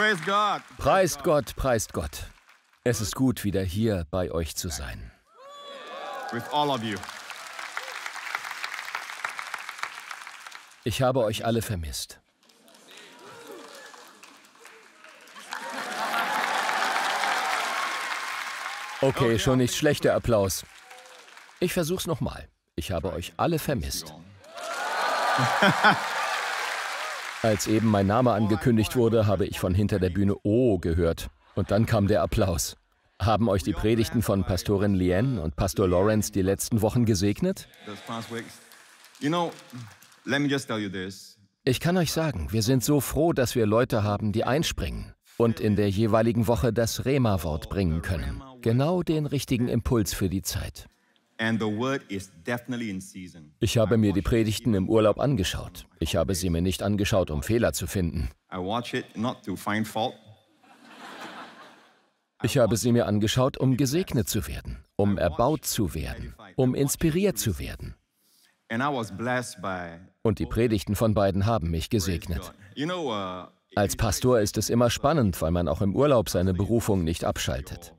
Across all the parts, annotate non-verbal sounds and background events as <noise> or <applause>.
Preist Gott, preist Gott. Es ist gut, wieder hier bei euch zu sein. Ich habe euch alle vermisst. Okay, schon nicht schlechter Applaus. Ich versuch's nochmal. Ich habe euch alle vermisst. <laughs> <laughs> Als eben mein Name angekündigt wurde, habe ich von hinter der Bühne O oh gehört. Und dann kam der Applaus. Haben euch die Predigten von Pastorin Lien und Pastor Lawrence die letzten Wochen gesegnet? Ich kann euch sagen, wir sind so froh, dass wir Leute haben, die einspringen und in der jeweiligen Woche das Rema-Wort bringen können. Genau den richtigen Impuls für die Zeit. Ich habe mir die Predigten im Urlaub angeschaut. Ich habe sie mir nicht angeschaut, um Fehler zu finden. Ich habe sie mir angeschaut, um gesegnet zu werden, um erbaut zu werden, um inspiriert zu werden. Und die Predigten von beiden haben mich gesegnet. Uh, Als Pastor ist es immer spannend, weil man auch im Urlaub seine Berufung nicht abschaltet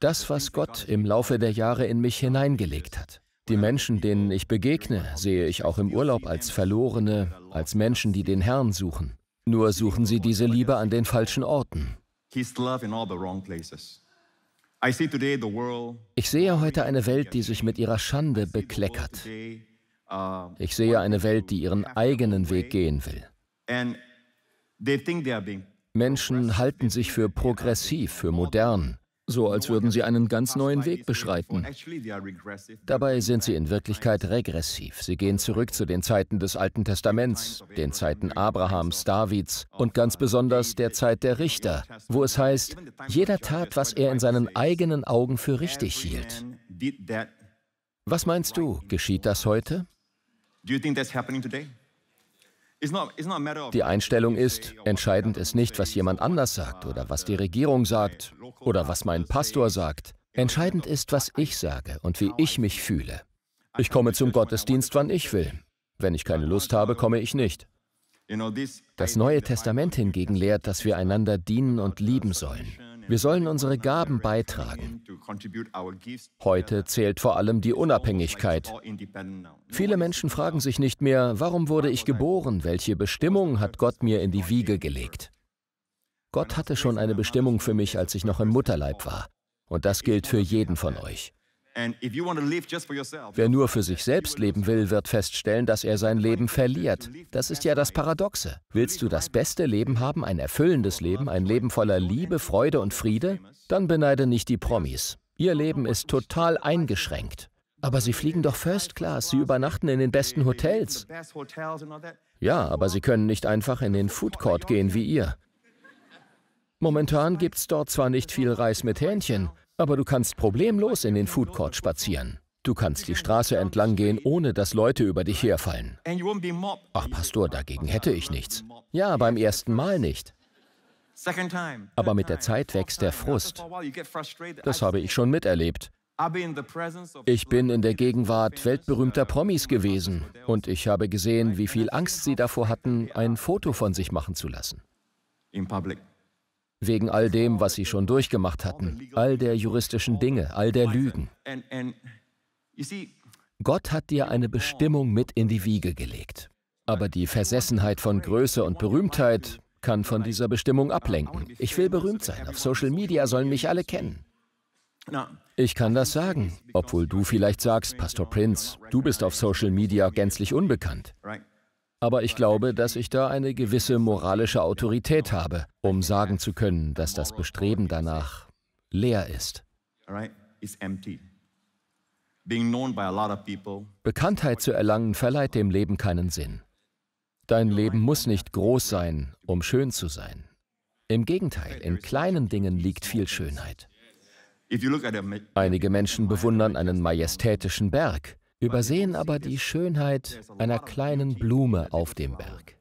das, was Gott im Laufe der Jahre in mich hineingelegt hat. Die Menschen, denen ich begegne, sehe ich auch im Urlaub als Verlorene, als Menschen, die den Herrn suchen. Nur suchen sie diese Liebe an den falschen Orten. Ich sehe heute eine Welt, die sich mit ihrer Schande bekleckert. Ich sehe eine Welt, die ihren eigenen Weg gehen will. Menschen halten sich für progressiv, für modern. So als würden sie einen ganz neuen Weg beschreiten. Dabei sind sie in Wirklichkeit regressiv. Sie gehen zurück zu den Zeiten des Alten Testaments, den Zeiten Abrahams, Davids und ganz besonders der Zeit der Richter, wo es heißt, jeder tat, was er in seinen eigenen Augen für richtig hielt. Was meinst du, geschieht das heute? Die Einstellung ist, oh, entscheidend ist nicht, was jemand anders sagt oder was die Regierung sagt oder was mein Pastor sagt. Entscheidend ist, was ich sage und wie ich mich fühle. Ich komme zum Gottesdienst, wann ich will. Wenn ich keine Lust habe, komme ich nicht. Das Neue Testament hingegen lehrt, dass wir einander dienen und lieben sollen. Wir sollen unsere Gaben beitragen. Heute zählt vor allem die Unabhängigkeit. Viele Menschen fragen sich nicht mehr, warum wurde ich geboren, welche Bestimmung hat Gott mir in die Wiege gelegt. Gott hatte schon eine Bestimmung für mich, als ich noch im Mutterleib war. Und das gilt für jeden von euch. Wer nur für sich selbst leben will, wird feststellen, dass er sein Leben verliert. Das ist ja das Paradoxe. Willst du das beste Leben haben, ein erfüllendes Leben, ein Leben voller Liebe, Freude und Friede? Dann beneide nicht die Promis. Ihr Leben ist total eingeschränkt. Aber sie fliegen doch First Class, sie übernachten in den besten Hotels. Ja, aber sie können nicht einfach in den Food Court gehen wie ihr. Momentan gibt's dort zwar nicht viel Reis mit Hähnchen, aber du kannst problemlos in den Food Court spazieren. Du kannst die Straße entlang gehen, ohne dass Leute über dich herfallen. Ach, Pastor, dagegen hätte ich nichts. Ja, beim ersten Mal nicht. Aber mit der Zeit wächst der Frust. Das habe ich schon miterlebt. Ich bin in der Gegenwart weltberühmter uh, Promis gewesen und ich habe gesehen, wie viel Angst sie davor hatten, ein Foto von sich machen zu lassen wegen all dem, was sie schon durchgemacht hatten, all der juristischen Dinge, all der Lügen. Gott hat dir eine Bestimmung mit in die Wiege gelegt. Aber die Versessenheit von Größe und Berühmtheit kann von dieser Bestimmung ablenken. Ich will berühmt sein. Auf Social Media sollen mich alle kennen. Ich kann das sagen, obwohl du vielleicht sagst, Pastor Prinz, du bist auf Social Media gänzlich unbekannt. Aber ich glaube, dass ich da eine gewisse moralische Autorität habe, um sagen zu können, dass das Bestreben danach leer ist. Bekanntheit zu erlangen verleiht dem Leben keinen Sinn. Dein Leben muss nicht groß sein, um schön zu sein. Im Gegenteil, in kleinen Dingen liegt viel Schönheit. Einige Menschen bewundern einen majestätischen Berg übersehen aber die Schönheit einer kleinen Blume auf dem Berg.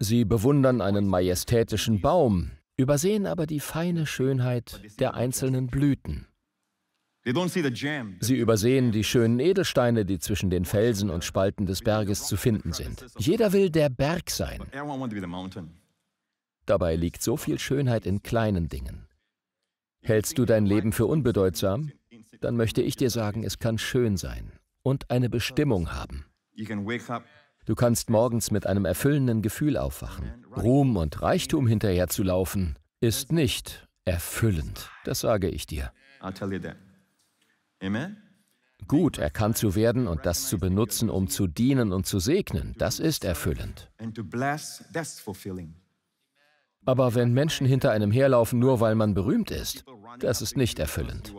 Sie bewundern einen majestätischen Baum, übersehen aber die feine Schönheit der einzelnen Blüten. Sie übersehen die schönen Edelsteine, die zwischen den Felsen und Spalten des Berges zu finden sind. Jeder will der Berg sein. Dabei liegt so viel Schönheit in kleinen Dingen. Hältst du dein Leben für unbedeutsam? Dann möchte ich dir sagen, es kann schön sein und eine Bestimmung haben. Du kannst morgens mit einem erfüllenden Gefühl aufwachen. Ruhm und Reichtum hinterherzulaufen ist nicht erfüllend. Das sage ich dir. Gut erkannt zu werden und das zu benutzen, um zu dienen und zu segnen, das ist erfüllend. Aber wenn Menschen hinter einem herlaufen, nur weil man berühmt ist, das ist nicht erfüllend.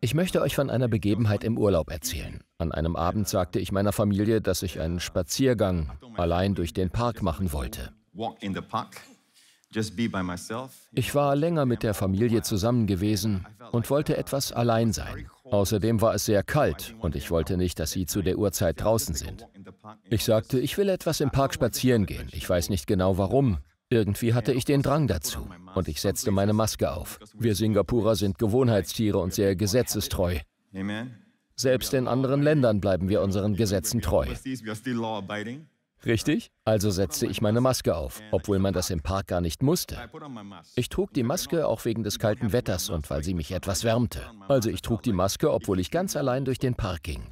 Ich möchte euch von einer Begebenheit im Urlaub erzählen. An einem Abend sagte ich meiner Familie, dass ich einen Spaziergang allein durch den Park machen wollte. Ich war länger mit der Familie zusammen gewesen und wollte etwas allein sein. Außerdem war es sehr kalt und ich wollte nicht, dass sie zu der Uhrzeit draußen sind. Ich sagte, ich will etwas im Park spazieren gehen. Ich weiß nicht genau warum. Irgendwie hatte ich den Drang dazu und ich setzte meine Maske auf. Wir Singapurer sind Gewohnheitstiere und sehr gesetzestreu. Selbst in anderen Ländern bleiben wir unseren Gesetzen treu. Richtig? Also setzte ich meine Maske auf, obwohl man das im Park gar nicht musste. Ich trug die Maske auch wegen des kalten Wetters und weil sie mich etwas wärmte. Also ich trug die Maske, obwohl ich ganz allein durch den Park ging.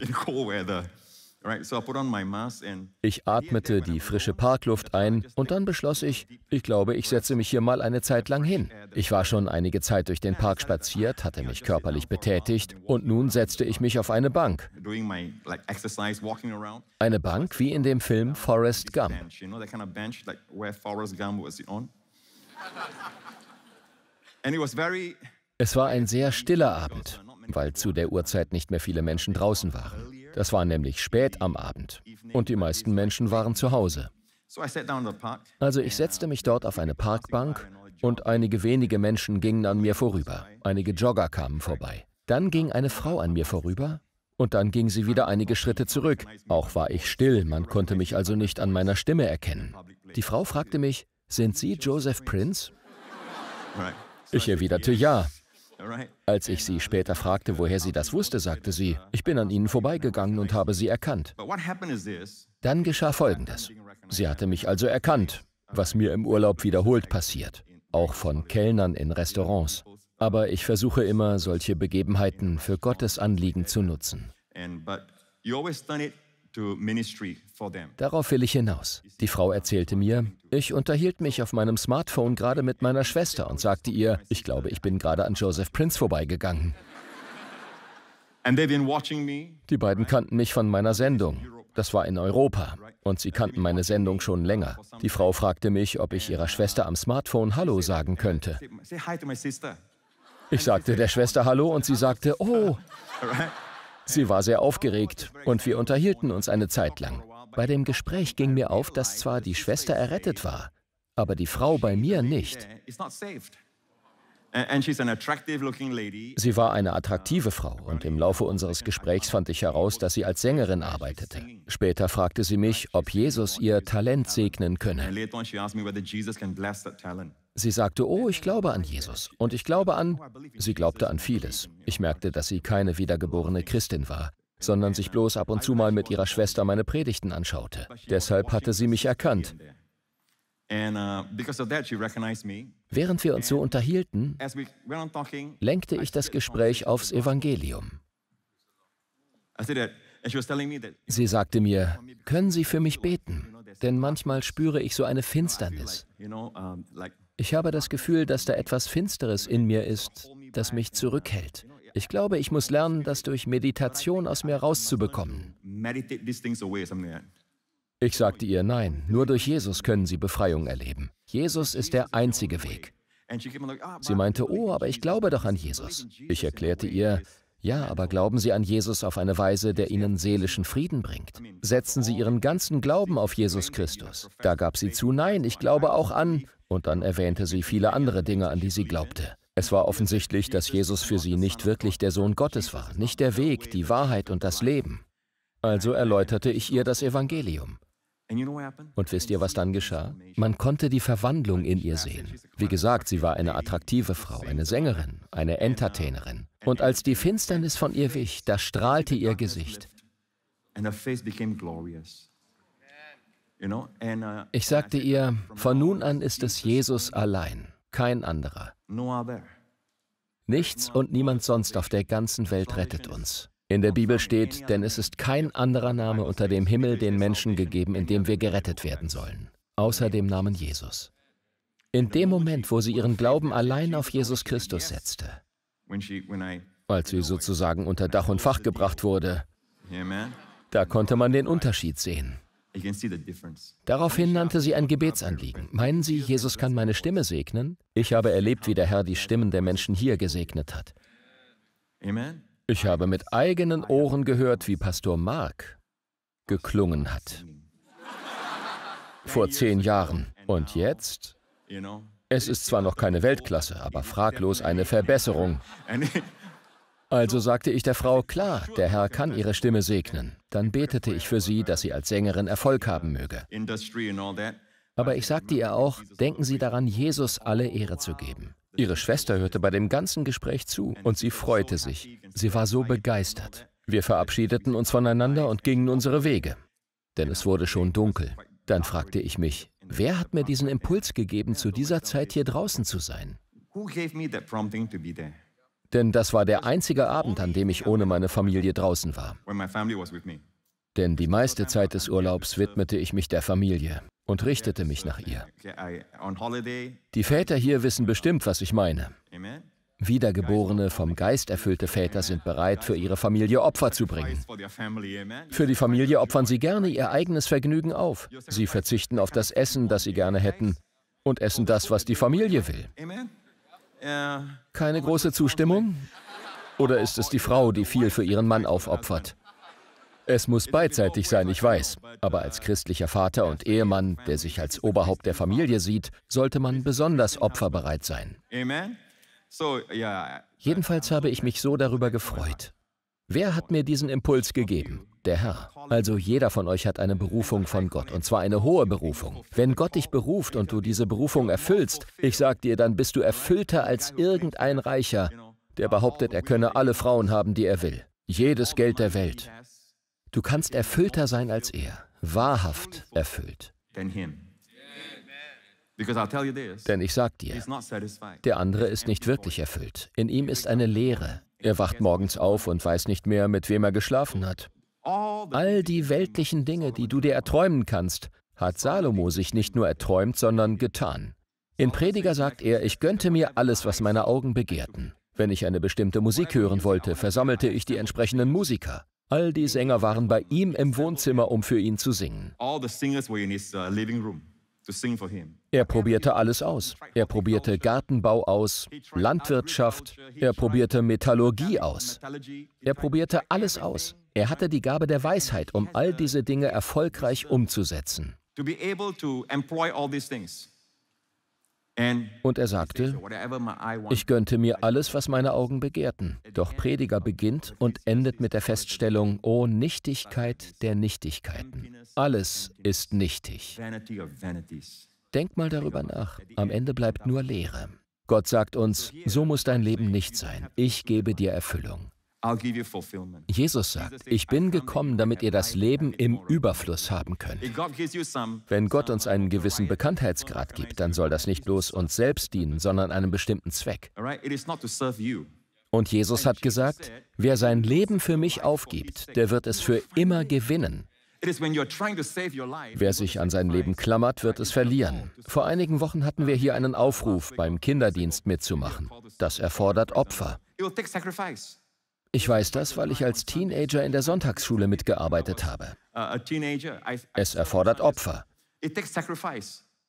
Ich atmete die frische Parkluft ein und dann beschloss ich, ich glaube, ich setze mich hier mal eine Zeit lang hin. Ich war schon einige Zeit durch den Park spaziert, hatte mich körperlich betätigt und nun setzte ich mich auf eine Bank. Eine Bank wie in dem Film Forrest Gump. Es war ein sehr stiller Abend, weil zu der Uhrzeit nicht mehr viele Menschen draußen waren. Das war nämlich spät am Abend und die meisten Menschen waren zu Hause. Also ich setzte mich dort auf eine Parkbank und einige wenige Menschen gingen an mir vorüber. Einige Jogger kamen vorbei. Dann ging eine Frau an mir vorüber und dann ging sie wieder einige Schritte zurück. Auch war ich still, man konnte mich also nicht an meiner Stimme erkennen. Die Frau fragte mich, sind Sie Joseph Prince? Ich erwiderte ja. Als ich sie später fragte, woher sie das wusste, sagte sie, ich bin an ihnen vorbeigegangen und habe sie erkannt. Dann geschah Folgendes. Sie hatte mich also erkannt, was mir im Urlaub wiederholt passiert, auch von Kellnern in Restaurants. Aber ich versuche immer, solche Begebenheiten für Gottes Anliegen zu nutzen. Darauf will ich hinaus. Die Frau erzählte mir, ich unterhielt mich auf meinem Smartphone gerade mit meiner Schwester und sagte ihr, ich glaube, ich bin gerade an Joseph Prince vorbeigegangen. Die beiden kannten mich von meiner Sendung. Das war in Europa und sie kannten meine Sendung schon länger. Die Frau fragte mich, ob ich ihrer Schwester am Smartphone Hallo sagen könnte. Ich sagte der Schwester Hallo und sie sagte, oh. <laughs> Sie war sehr aufgeregt und wir unterhielten uns eine Zeit lang. Bei dem Gespräch ging mir auf, dass zwar die Schwester errettet war, aber die Frau bei mir nicht. Sie war eine attraktive Frau und im Laufe unseres Gesprächs fand ich heraus, dass sie als Sängerin arbeitete. Später fragte sie mich, ob Jesus ihr Talent segnen könne. Sie sagte, oh, ich glaube an Jesus und ich glaube an... Sie glaubte an vieles. Ich merkte, dass sie keine wiedergeborene Christin war, sondern sich bloß ab und zu mal mit ihrer Schwester meine Predigten anschaute. Deshalb hatte sie mich erkannt. Uh, Während wir uns so unterhielten, lenkte ich das Gespräch aufs Evangelium. Sie sagte mir, können Sie für mich beten? Denn manchmal spüre ich so eine Finsternis. Ich habe das Gefühl, dass da etwas Finsteres in mir ist, das mich zurückhält. Ich glaube, ich muss lernen, das durch Meditation aus mir rauszubekommen. Ich sagte ihr, nein, nur durch Jesus können Sie Befreiung erleben. Jesus ist der einzige Weg. Ah, sie meinte, oh, aber ich glaube doch an Jesus. Ich erklärte ihr, ja, aber glauben Sie an Jesus auf eine Weise, der Ihnen seelischen Frieden bringt. Setzen Sie Ihren ganzen Glauben auf Jesus Christus. Da gab sie zu, nein, ich glaube auch an, und dann erwähnte sie viele andere Dinge, an die sie glaubte. Es war offensichtlich, dass Jesus für sie nicht wirklich der Sohn Gottes war, nicht der Weg, die Wahrheit und das Leben. Also erläuterte ich ihr das Evangelium. Und wisst ihr, was dann geschah? Man konnte die Verwandlung in ihr sehen. Wie gesagt, sie war eine attraktive Frau, eine Sängerin, eine Entertainerin. Und als die Finsternis von ihr wich, da strahlte ihr Gesicht. Uh, ich sagte uh, ihr, von nun an ist es Jesus allein, kein anderer. Nichts und niemand sonst auf der ganzen Welt rettet uns. In der Bibel steht, denn es ist kein anderer Name unter dem Himmel den Menschen gegeben, in dem wir gerettet werden sollen, außer dem Namen Jesus. In dem Moment, wo sie ihren Glauben allein auf Jesus Christus setzte, als sie sozusagen unter Dach und Fach gebracht wurde, da konnte man den Unterschied sehen. Daraufhin nannte sie ein Gebetsanliegen. Meinen Sie, Jesus kann meine Stimme segnen? Ich habe erlebt, wie der Herr die Stimmen der Menschen hier gesegnet hat. Ich habe mit eigenen Ohren gehört, wie Pastor Mark geklungen hat. Vor zehn Jahren. Und jetzt? Es ist zwar noch keine Weltklasse, aber fraglos eine Verbesserung. Also sagte ich der Frau, klar, der Herr kann ihre Stimme segnen. Dann betete ich für sie, dass sie als Sängerin Erfolg haben möge. Aber ich sagte ihr auch, denken Sie daran, Jesus alle Ehre zu geben. Ihre Schwester hörte bei dem ganzen Gespräch zu und sie freute sich. Sie war so begeistert. Wir verabschiedeten uns voneinander und gingen unsere Wege. Denn es wurde schon dunkel. Dann fragte ich mich, wer hat mir diesen Impuls gegeben, zu dieser Zeit hier draußen zu sein? Who gave me that prompting to be denn das war der einzige Abend, an dem ich ohne meine Familie draußen war. Denn die meiste Zeit des Urlaubs widmete ich mich der Familie und richtete mich nach ihr. Die Väter hier wissen bestimmt, was ich meine. Wiedergeborene, vom Geist erfüllte Väter sind bereit, für ihre Familie Opfer zu bringen. Für die Familie opfern sie gerne ihr eigenes Vergnügen auf. Sie verzichten auf das Essen, das sie gerne hätten, und essen das, was die Familie will. Keine große Zustimmung? Oder ist es die Frau, die viel für ihren Mann aufopfert? Es muss beidseitig sein, ich weiß. Aber als christlicher Vater und Ehemann, der sich als Oberhaupt der Familie sieht, sollte man besonders opferbereit sein. Jedenfalls habe ich mich so darüber gefreut. Wer hat mir diesen Impuls gegeben? der Herr. Also jeder von euch hat eine Berufung von Gott, und zwar eine hohe Berufung. Wenn Gott dich beruft und du diese Berufung erfüllst, ich sag dir, dann bist du erfüllter als irgendein Reicher, der behauptet, er könne alle Frauen haben, die er will. Jedes Geld der Welt. Du kannst erfüllter sein als er, wahrhaft erfüllt. Denn ich sag dir, der andere ist nicht wirklich erfüllt. In ihm ist eine Leere. Er wacht morgens auf und weiß nicht mehr, mit wem er geschlafen hat. All die weltlichen Dinge, die du dir erträumen kannst, hat Salomo sich nicht nur erträumt, sondern getan. In Prediger sagt er, ich gönnte mir alles, was meine Augen begehrten. Wenn ich eine bestimmte Musik hören wollte, versammelte ich die entsprechenden Musiker. All die Sänger waren bei ihm im Wohnzimmer, um für ihn zu singen. Uh, er probierte alles aus. Er probierte Gartenbau aus, Landwirtschaft, er probierte Metallurgie aus. Er probierte alles aus. Er hatte die Gabe der Weisheit, um all diese Dinge erfolgreich umzusetzen. Und er sagte, ich gönnte mir alles, was meine Augen begehrten. Doch Prediger beginnt und endet mit der Feststellung, o Nichtigkeit der Nichtigkeiten. Alles ist nichtig. Denk mal darüber nach. Am Ende bleibt nur Leere. Gott sagt uns, so muss dein Leben nicht sein. Ich gebe dir Erfüllung. Jesus sagt, ich bin gekommen, damit ihr das Leben im Überfluss haben könnt. Wenn Gott uns einen gewissen Bekanntheitsgrad gibt, dann soll das nicht bloß uns selbst dienen, sondern einem bestimmten Zweck. Und Jesus hat gesagt, wer sein Leben für mich aufgibt, der wird es für immer gewinnen. Wer sich an sein Leben klammert, wird es verlieren. Vor einigen Wochen hatten wir hier einen Aufruf, beim Kinderdienst mitzumachen. Das erfordert Opfer. Ich weiß das, weil ich als Teenager in der Sonntagsschule mitgearbeitet habe. Es erfordert Opfer.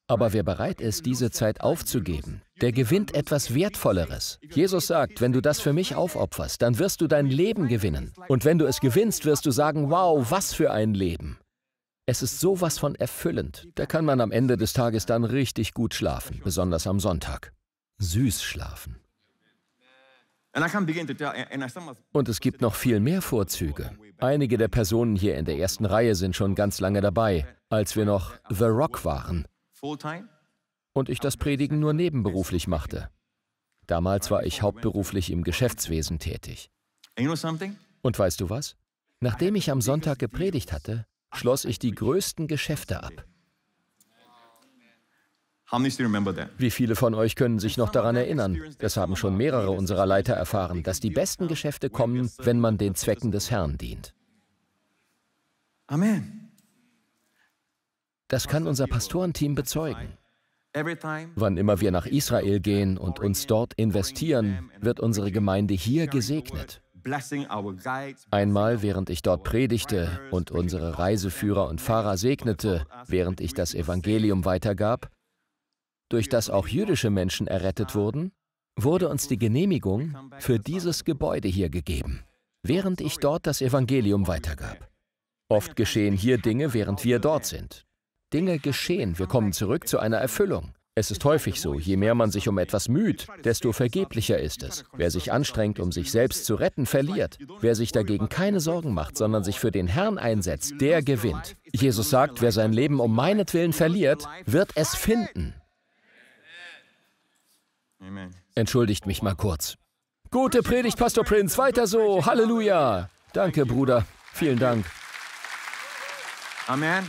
Aber wer bereit ist, diese Zeit aufzugeben, der gewinnt etwas Wertvolleres. Jesus sagt, wenn du das für mich aufopferst, dann wirst du dein Leben gewinnen. Und wenn du es gewinnst, wirst du sagen, wow, was für ein Leben. Es ist sowas von erfüllend. Da kann man am Ende des Tages dann richtig gut schlafen, besonders am Sonntag. Süß schlafen. Und es gibt noch viel mehr Vorzüge. Einige der Personen hier in der ersten Reihe sind schon ganz lange dabei, als wir noch The Rock waren und ich das Predigen nur nebenberuflich machte. Damals war ich hauptberuflich im Geschäftswesen tätig. Und weißt du was? Nachdem ich am Sonntag gepredigt hatte, schloss ich die größten Geschäfte ab. Wie viele von euch können sich noch daran erinnern? Das haben schon mehrere unserer Leiter erfahren, dass die besten Geschäfte kommen, wenn man den Zwecken des Herrn dient. Amen. Das kann unser Pastorenteam bezeugen. Wann immer wir nach Israel gehen und uns dort investieren, wird unsere Gemeinde hier gesegnet. Einmal, während ich dort predigte und unsere Reiseführer und Fahrer segnete, während ich das Evangelium weitergab, durch das auch jüdische Menschen errettet wurden, wurde uns die Genehmigung für dieses Gebäude hier gegeben, während ich dort das Evangelium weitergab. Oft geschehen hier Dinge, während wir dort sind. Dinge geschehen, wir kommen zurück zu einer Erfüllung. Es ist häufig so, je mehr man sich um etwas müht, desto vergeblicher ist es. Wer sich anstrengt, um sich selbst zu retten, verliert. Wer sich dagegen keine Sorgen macht, sondern sich für den Herrn einsetzt, der gewinnt. Jesus sagt, wer sein Leben um meinetwillen verliert, wird es finden. Entschuldigt mich mal kurz. Gute Predigt, Pastor Prinz. Weiter so. Halleluja. Danke, Bruder. Vielen Dank. Amen.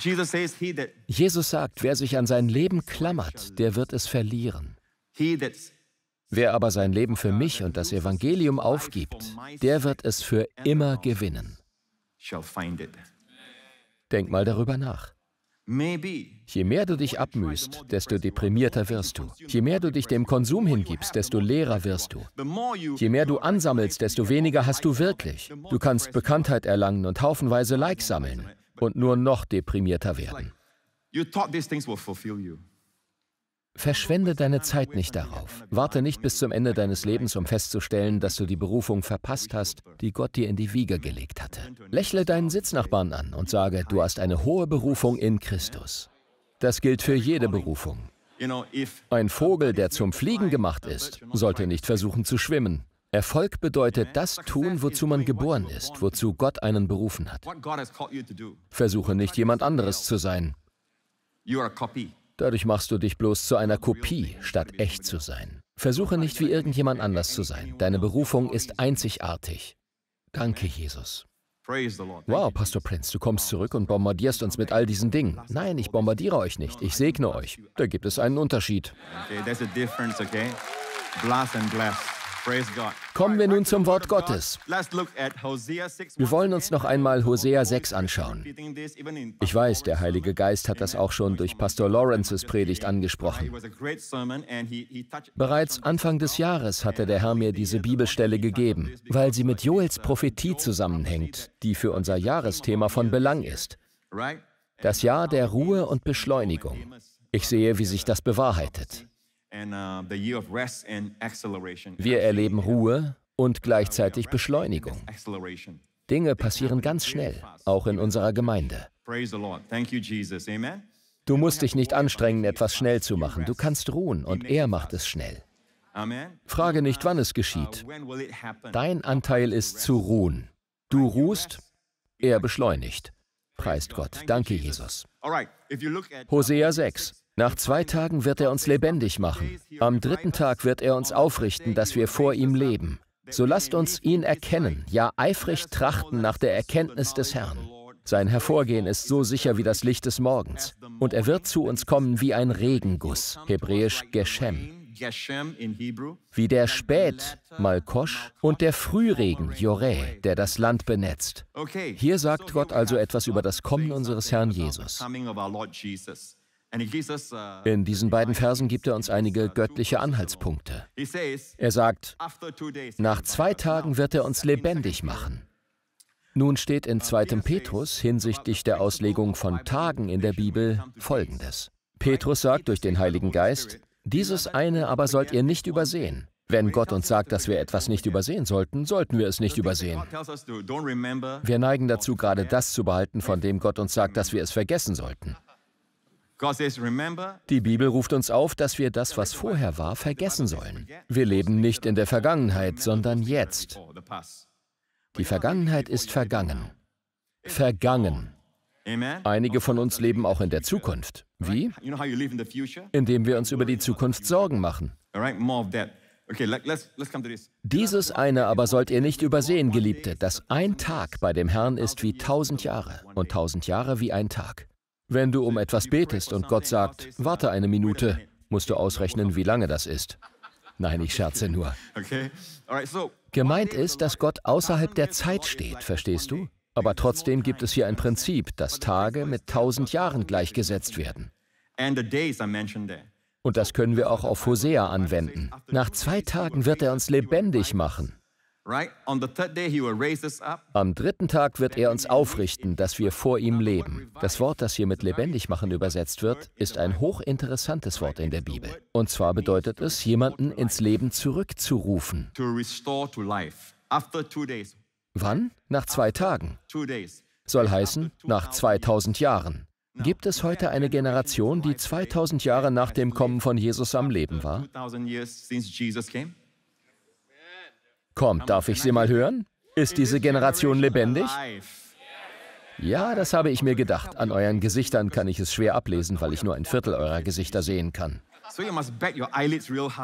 Jesus sagt, wer sich an sein Leben klammert, der wird es verlieren. Wer aber sein Leben für mich und das Evangelium aufgibt, der wird es für immer gewinnen. Denk mal darüber nach. Je mehr du dich abmühst, desto deprimierter wirst du. Je mehr du dich dem Konsum hingibst, desto leerer wirst du. Je mehr du ansammelst, desto weniger hast du wirklich. Du kannst Bekanntheit erlangen und haufenweise Likes sammeln und nur noch deprimierter werden. You thought these things will fulfill you. Verschwende deine Zeit nicht darauf. Warte nicht bis zum Ende deines Lebens, um festzustellen, dass du die Berufung verpasst hast, die Gott dir in die Wiege gelegt hatte. Lächle deinen Sitznachbarn an und sage, du hast eine hohe Berufung in Christus. Das gilt für jede Berufung. Ein Vogel, der zum Fliegen gemacht ist, sollte nicht versuchen zu schwimmen. Erfolg bedeutet das tun, wozu man geboren ist, wozu Gott einen berufen hat. Versuche nicht jemand anderes zu sein. Dadurch machst du dich bloß zu einer Kopie, statt echt zu sein. Versuche nicht wie irgendjemand anders zu sein. Deine Berufung ist einzigartig. Danke, Jesus. Wow, Pastor Prinz, du kommst zurück und bombardierst uns mit all diesen Dingen. Nein, ich bombardiere euch nicht, ich segne euch. Da gibt es einen Unterschied. Okay, there's a difference, okay? Blast and blast. Kommen wir nun zum Wort Gottes. Wir wollen uns noch einmal Hosea 6 anschauen. Ich weiß, der Heilige Geist hat das auch schon durch Pastor Lawrences Predigt angesprochen. Bereits Anfang des Jahres hatte der Herr mir diese Bibelstelle gegeben, weil sie mit Joels Prophetie zusammenhängt, die für unser Jahresthema von Belang ist. Das Jahr der Ruhe und Beschleunigung. Ich sehe, wie sich das bewahrheitet. Uh, Wir erleben Ruhe und uh, gleichzeitig Beschleunigung. Dinge passieren ganz schnell, auch in unserer Gemeinde. Du musst dich nicht anstrengen, etwas schnell zu machen. Du kannst ruhen und er macht es schnell. Frage nicht, wann es geschieht. Uh, Dein Anteil ist zu ruhen. Du ruhst, er beschleunigt. Preist Gott. Danke, Jesus. Hosea 6. Nach zwei Tagen wird er uns lebendig machen. Am dritten Tag wird er uns aufrichten, dass wir vor ihm leben. So lasst uns ihn erkennen, ja eifrig trachten nach der Erkenntnis des Herrn. Sein Hervorgehen ist so sicher wie das Licht des Morgens. Und er wird zu uns kommen wie ein Regenguss, hebräisch Geshem. Wie der Spät, Malkosch, und der Frühregen, Jorä, der das Land benetzt. Hier sagt Gott also etwas über das Kommen unseres Herrn Jesus. Uh, in diesen beiden Versen gibt er uns einige göttliche Anhaltspunkte. Er sagt, nach zwei Tagen wird er uns lebendig machen. Nun steht in 2. Uh, Petrus hinsichtlich der Auslegung von Tagen in der Bibel Folgendes. Petrus sagt durch den Heiligen Geist, dieses eine aber sollt ihr nicht übersehen. Wenn Gott uns sagt, dass wir etwas nicht übersehen sollten, sollten wir es nicht übersehen. Wir neigen dazu, gerade das zu behalten, von dem Gott uns sagt, dass wir es vergessen sollten. Die Bibel ruft uns auf, dass wir das, was vorher war, vergessen sollen. Wir leben nicht in der Vergangenheit, sondern jetzt. Die Vergangenheit ist vergangen. Vergangen. Einige von uns leben auch in der Zukunft. Wie? Indem wir uns über die Zukunft Sorgen machen. Dieses eine aber sollt ihr nicht übersehen, Geliebte, dass ein Tag bei dem Herrn ist wie tausend Jahre und tausend Jahre wie ein Tag. Wenn du um etwas betest und Gott sagt, warte eine Minute, musst du ausrechnen, wie lange das ist. Nein, ich scherze nur. Gemeint ist, dass Gott außerhalb der Zeit steht, verstehst du? Aber trotzdem gibt es hier ein Prinzip, dass Tage mit tausend Jahren gleichgesetzt werden. Und das können wir auch auf Hosea anwenden. Nach zwei Tagen wird er uns lebendig machen. Am dritten Tag wird er uns aufrichten, dass wir vor ihm leben. Das Wort, das hier mit lebendig machen übersetzt wird, ist ein hochinteressantes Wort in der Bibel. Und zwar bedeutet es, jemanden ins Leben zurückzurufen. Wann? Nach zwei Tagen. Soll heißen, nach 2000 Jahren. Gibt es heute eine Generation, die 2000 Jahre nach dem Kommen von Jesus am Leben war? Kommt, darf ich sie mal hören? Ist diese Generation lebendig? Ja, das habe ich mir gedacht. An euren Gesichtern kann ich es schwer ablesen, weil ich nur ein Viertel eurer Gesichter sehen kann.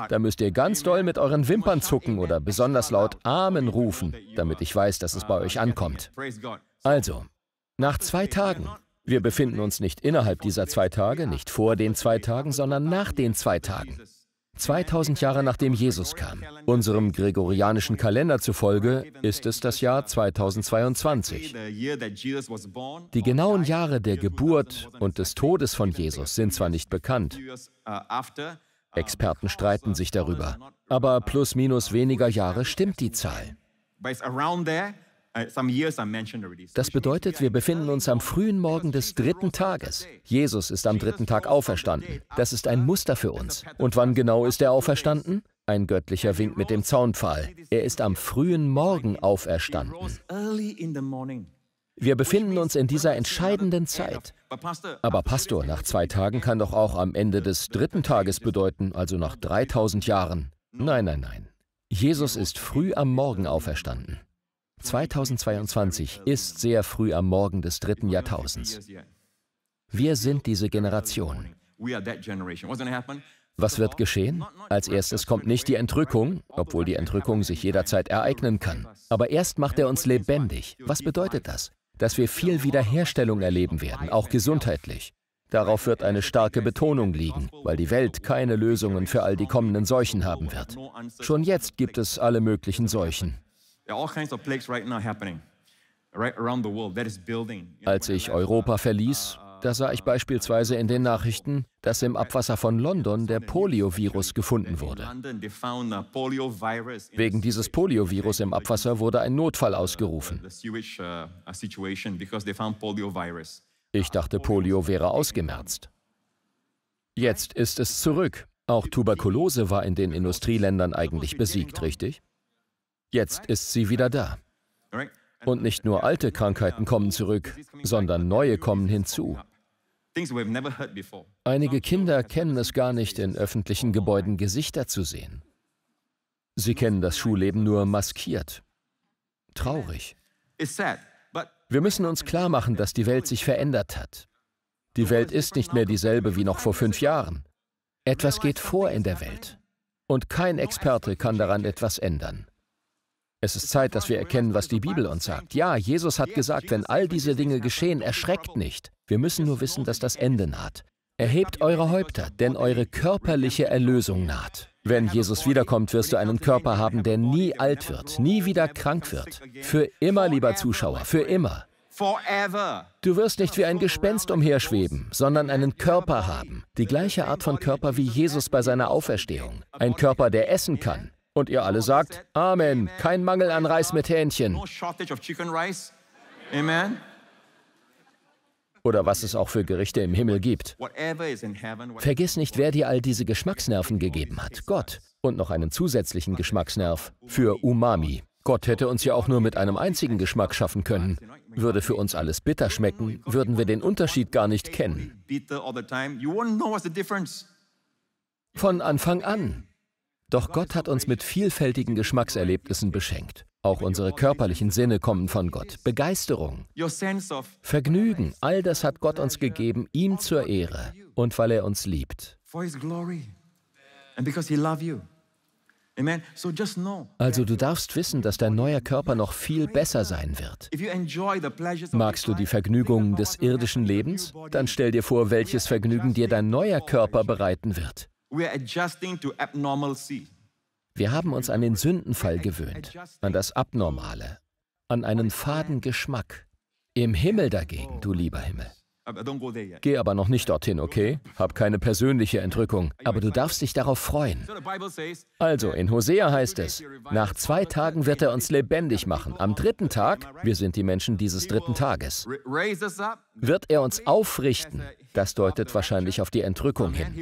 Da müsst ihr ganz doll mit euren Wimpern zucken oder besonders laut Amen rufen, damit ich weiß, dass es bei euch ankommt. Also, nach zwei Tagen. Wir befinden uns nicht innerhalb dieser zwei Tage, nicht vor den zwei Tagen, sondern nach den zwei Tagen. 2000 Jahre nachdem Jesus kam. Unserem gregorianischen Kalender zufolge ist es das Jahr 2022. Die genauen Jahre der Geburt und des Todes von Jesus sind zwar nicht bekannt, Experten streiten sich darüber, aber plus minus weniger Jahre stimmt die Zahl. Äh, das bedeutet, wir befinden uns am frühen Morgen des dritten Tages. Jesus ist am dritten Tag auferstanden. Das ist ein Muster für uns. Und wann genau ist er auferstanden? Ein göttlicher Wink mit dem Zaunpfahl. Er ist am frühen Morgen auferstanden. Wir befinden uns in dieser entscheidenden Zeit. Aber Pastor, nach zwei Tagen kann doch auch am Ende des dritten Tages bedeuten, also nach 3000 Jahren. Nein, nein, nein. Jesus ist früh am Morgen auferstanden. 2022 ist sehr früh am Morgen des dritten Jahrtausends. Wir sind diese Generation. Was wird geschehen? Als erstes kommt nicht die Entrückung, obwohl die Entrückung sich jederzeit ereignen kann. Aber erst macht er uns lebendig. Was bedeutet das? Dass wir viel Wiederherstellung erleben werden, auch gesundheitlich. Darauf wird eine starke Betonung liegen, weil die Welt keine Lösungen für all die kommenden Seuchen haben wird. Schon jetzt gibt es alle möglichen Seuchen all kinds of plagues right now happening. Als ich Europa verließ, uh, da sah ich beispielsweise in den Nachrichten, dass im Abwasser von London der Poliovirus gefunden wurde. Wegen dieses Poliovirus im Abwasser wurde ein Notfall uh, ausgerufen. Uh, ich dachte, Polio wäre ausgemerzt. Jetzt ist es zurück. Auch Tuberkulose war in den Industrieländern eigentlich besiegt, richtig? Jetzt ist sie wieder da. Und nicht nur alte Krankheiten kommen zurück, sondern neue kommen hinzu. Einige Kinder kennen es gar nicht, in öffentlichen Gebäuden Gesichter zu sehen. Sie kennen das Schulleben nur maskiert. Traurig. Wir müssen uns klar machen, dass die Welt sich verändert hat. Die Welt ist nicht mehr dieselbe wie noch vor fünf Jahren. Etwas geht vor in der Welt. Und kein Experte kann daran etwas ändern. Es ist Zeit, dass wir erkennen, was die Bibel uns sagt. Ja, Jesus hat gesagt, wenn all diese Dinge geschehen, erschreckt nicht. Wir müssen nur wissen, dass das Ende naht. Erhebt eure Häupter, denn eure körperliche Erlösung naht. Wenn Jesus wiederkommt, wirst du einen Körper haben, der nie alt wird, nie wieder krank wird. Für immer, lieber Zuschauer, für immer. Du wirst nicht wie ein Gespenst umherschweben, sondern einen Körper haben. Die gleiche Art von Körper wie Jesus bei seiner Auferstehung. Ein Körper, der essen kann, und ihr alle sagt, Amen. Kein Mangel an Reis mit Hähnchen. Oder was es auch für Gerichte im Himmel gibt. Vergiss nicht, wer dir all diese Geschmacksnerven gegeben hat. Gott. Und noch einen zusätzlichen Geschmacksnerv für Umami. Gott hätte uns ja auch nur mit einem einzigen Geschmack schaffen können. Würde für uns alles bitter schmecken, würden wir den Unterschied gar nicht kennen. Von Anfang an. Doch Gott hat uns mit vielfältigen Geschmackserlebnissen beschenkt. Auch unsere körperlichen Sinne kommen von Gott. Begeisterung, Vergnügen, all das hat Gott uns gegeben, ihm zur Ehre und weil er uns liebt. Also du darfst wissen, dass dein neuer Körper noch viel besser sein wird. Magst du die Vergnügungen des irdischen Lebens? Dann stell dir vor, welches Vergnügen dir dein neuer Körper bereiten wird. Wir haben uns an den Sündenfall gewöhnt, an das Abnormale, an einen faden Geschmack. Im Himmel dagegen, du lieber Himmel, Geh aber noch nicht dorthin, okay? Hab keine persönliche Entrückung, aber du darfst dich darauf freuen. Also, in Hosea heißt es, nach zwei Tagen wird er uns lebendig machen. Am dritten Tag, wir sind die Menschen dieses dritten Tages, wird er uns aufrichten. Das deutet wahrscheinlich auf die Entrückung hin.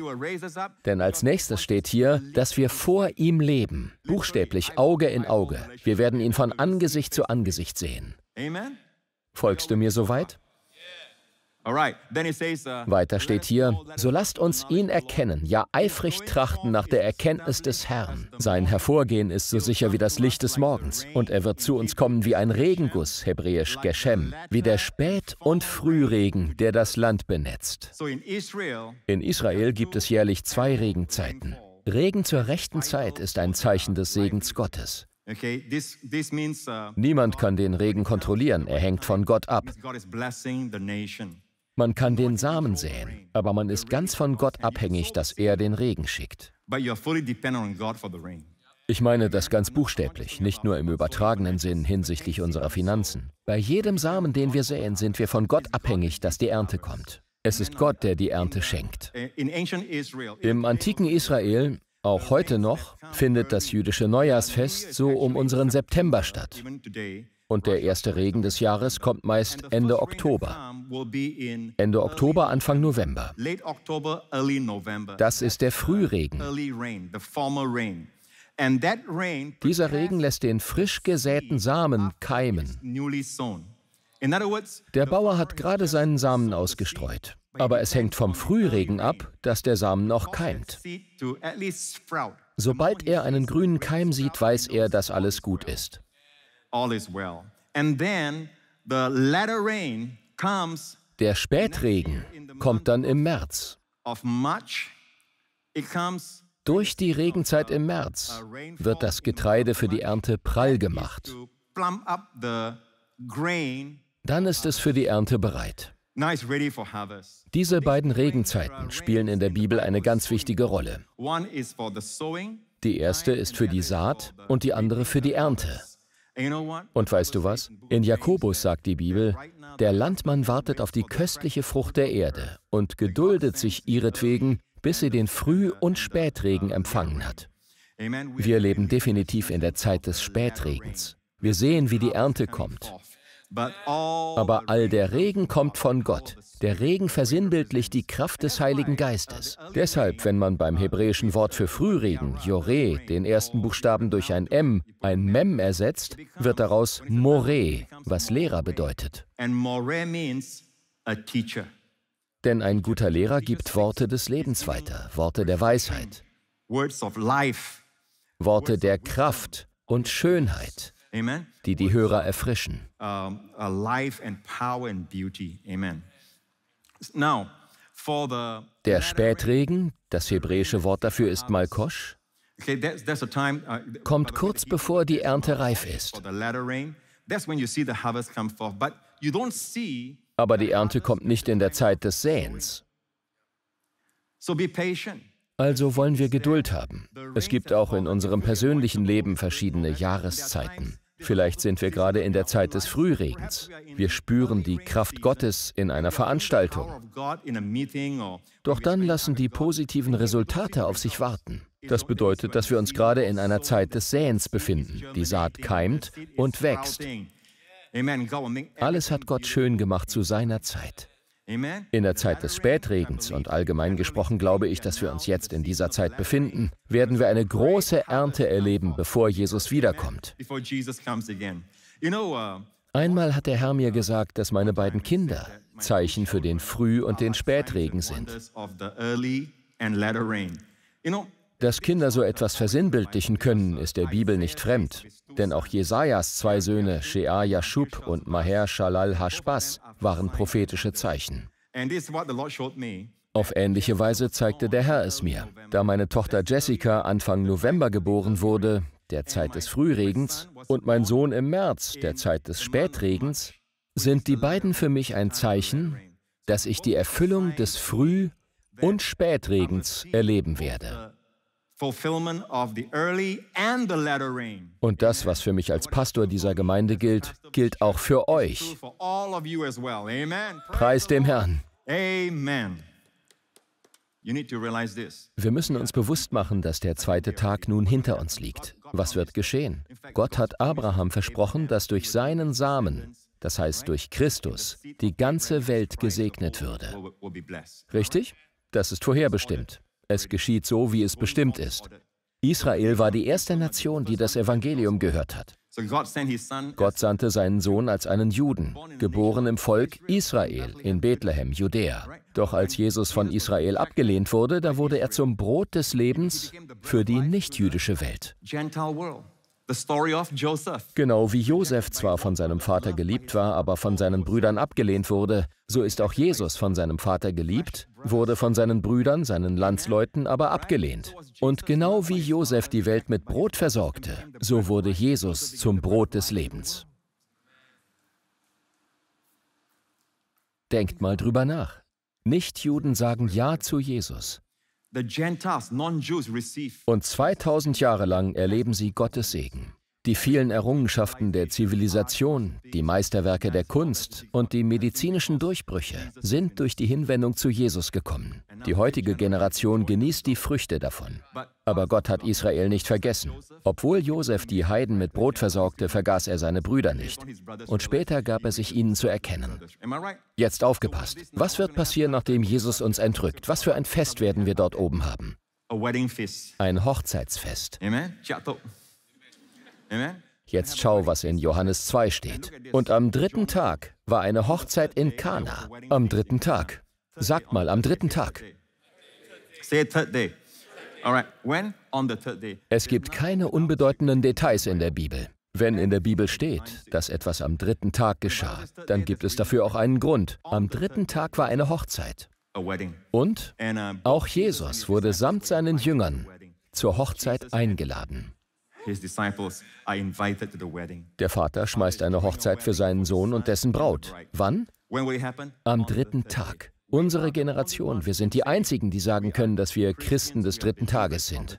Denn als nächstes steht hier, dass wir vor ihm leben, buchstäblich Auge in Auge. Wir werden ihn von Angesicht zu Angesicht sehen. Folgst du mir soweit? Uh, Weiter steht hier, so lasst uns ihn erkennen, ja eifrig trachten nach der Erkenntnis des Herrn. Sein Hervorgehen ist so sicher wie das Licht des Morgens, und er wird zu uns kommen wie ein Regenguss, hebräisch Geshem, wie der Spät- und Frühregen, der das Land benetzt. In Israel gibt es jährlich zwei Regenzeiten. Regen zur rechten Zeit ist ein Zeichen des Segens Gottes. Uh, Niemand kann den Regen kontrollieren, er hängt von Gott ab. Man kann den Samen säen, aber man ist ganz von Gott abhängig, dass er den Regen schickt. Ich meine das ganz buchstäblich, nicht nur im übertragenen Sinn hinsichtlich unserer Finanzen. Bei jedem Samen, den wir säen, sind wir von Gott abhängig, dass die Ernte kommt. Es ist Gott, der die Ernte schenkt. Eh, Im antiken Israel, auch heute noch, findet das jüdische Neujahrsfest so um unseren September statt. Und der erste Regen des Jahres kommt meist Ende Oktober. Ende Oktober, Anfang November. Das ist der Frühregen. Dieser Regen lässt den frisch gesäten Samen keimen. Der Bauer hat gerade seinen Samen ausgestreut. Aber es hängt vom Frühregen ab, dass der Samen noch keimt. Sobald er einen grünen Keim sieht, weiß er, dass alles gut ist all is well. And then the latter rain comes der Spätregen kommt dann im März. Durch die Regenzeit im März uh, wird das Getreide für die Ernte prall gemacht. Dann ist es für die Ernte bereit. Uh, Diese beiden Regenzeiten spielen in der Bibel eine ganz wichtige Rolle. Die erste ist für die Saat und die andere für die Ernte. Und weißt du was? In Jakobus sagt die Bibel, der Landmann wartet auf die köstliche Frucht der Erde und geduldet sich ihretwegen, bis sie den Früh- und Spätregen empfangen hat. Wir leben definitiv in der Zeit des Spätregens. Wir sehen, wie die Ernte kommt. Aber all der Regen kommt von Gott. Der Regen versinnbildlicht die Kraft des Heiligen Geistes. Deshalb, wenn man beim hebräischen Wort für Frühregen, Jore, den ersten Buchstaben durch ein M, ein Mem ersetzt, wird daraus Moreh, was Lehrer bedeutet. Denn ein guter Lehrer gibt Worte des Lebens weiter, Worte der Weisheit, Worte der Kraft und Schönheit die die Hörer erfrischen. Der Spätregen, das hebräische Wort dafür ist Malkosch, uh, kommt kurz bevor die Ernte reif ist. Aber die Ernte kommt nicht in der Zeit des Säens. Also wollen wir Geduld haben. Es gibt auch in unserem persönlichen Leben verschiedene Jahreszeiten. Vielleicht sind wir gerade in der Zeit des Frühregens. Wir spüren die Kraft Gottes in einer Veranstaltung. Doch dann lassen die positiven Resultate auf sich warten. Das bedeutet, dass wir uns gerade in einer Zeit des Säens befinden. Die Saat keimt und wächst. Alles hat Gott schön gemacht zu seiner Zeit. In der Zeit des Spätregens und allgemein gesprochen glaube ich, dass wir uns jetzt in dieser Zeit befinden, werden wir eine große Ernte erleben, bevor Jesus wiederkommt. Uh, Einmal hat der Herr mir gesagt, dass meine beiden Kinder Zeichen für den Früh- und den Spätregen sind. Dass Kinder so etwas versinnbildlichen können, ist der Bibel nicht fremd. Denn auch Jesajas zwei Söhne, Shea Yashub und Maher Shalal Hashbaz, waren prophetische Zeichen. Auf ähnliche Weise zeigte der Herr es mir. Da meine Tochter Jessica Anfang November geboren wurde, der Zeit des Frühregens, und mein Sohn im März, der Zeit des Spätregens, sind die beiden für mich ein Zeichen, dass ich die Erfüllung des Früh- und Spätregens erleben werde. Und das, was für mich als Pastor dieser Gemeinde gilt, gilt auch für euch. Preis dem Herrn. Amen. Wir müssen uns bewusst machen, dass der zweite Tag nun hinter uns liegt. Was wird geschehen? Gott hat Abraham versprochen, dass durch seinen Samen, das heißt durch Christus, die ganze Welt gesegnet würde. Richtig? Das ist vorherbestimmt. Es geschieht so, wie es bestimmt ist. Israel war die erste Nation, die das Evangelium gehört hat. Gott sandte seinen Sohn als einen Juden, geboren im Volk Israel in Bethlehem, Judäa. Doch als Jesus von Israel abgelehnt wurde, da wurde er zum Brot des Lebens für die nichtjüdische Welt. Genau wie Josef zwar von seinem Vater geliebt war, aber von seinen Brüdern abgelehnt wurde, so ist auch Jesus von seinem Vater geliebt, wurde von seinen Brüdern, seinen Landsleuten aber abgelehnt. Und genau wie Josef die Welt mit Brot versorgte, so wurde Jesus zum Brot des Lebens. Denkt mal drüber nach. Nicht-Juden sagen Ja zu Jesus. Und 2000 Jahre lang erleben sie Gottes Segen. Die vielen Errungenschaften der Zivilisation, die Meisterwerke der Kunst und die medizinischen Durchbrüche sind durch die Hinwendung zu Jesus gekommen. Die heutige Generation genießt die Früchte davon. Aber Gott hat Israel nicht vergessen. Obwohl Josef die Heiden mit Brot versorgte, vergaß er seine Brüder nicht. Und später gab er sich ihnen zu erkennen. Jetzt aufgepasst. Was wird passieren, nachdem Jesus uns entrückt? Was für ein Fest werden wir dort oben haben? Ein Hochzeitsfest. Amen. Jetzt schau, was in Johannes 2 steht. Und am dritten Tag war eine Hochzeit in Kana. Am dritten Tag. Sagt mal, am dritten Tag. Es gibt keine unbedeutenden Details in der Bibel. Wenn in der Bibel steht, dass etwas am dritten Tag geschah, dann gibt es dafür auch einen Grund. Am dritten Tag war eine Hochzeit. Und uh, auch Jesus wurde samt seinen Jüngern zur Hochzeit eingeladen. Der Vater schmeißt eine Hochzeit für seinen Sohn und dessen Braut. Wann? Am dritten Tag. Unsere Generation, wir sind die Einzigen, die sagen können, dass wir Christen des dritten Tages sind.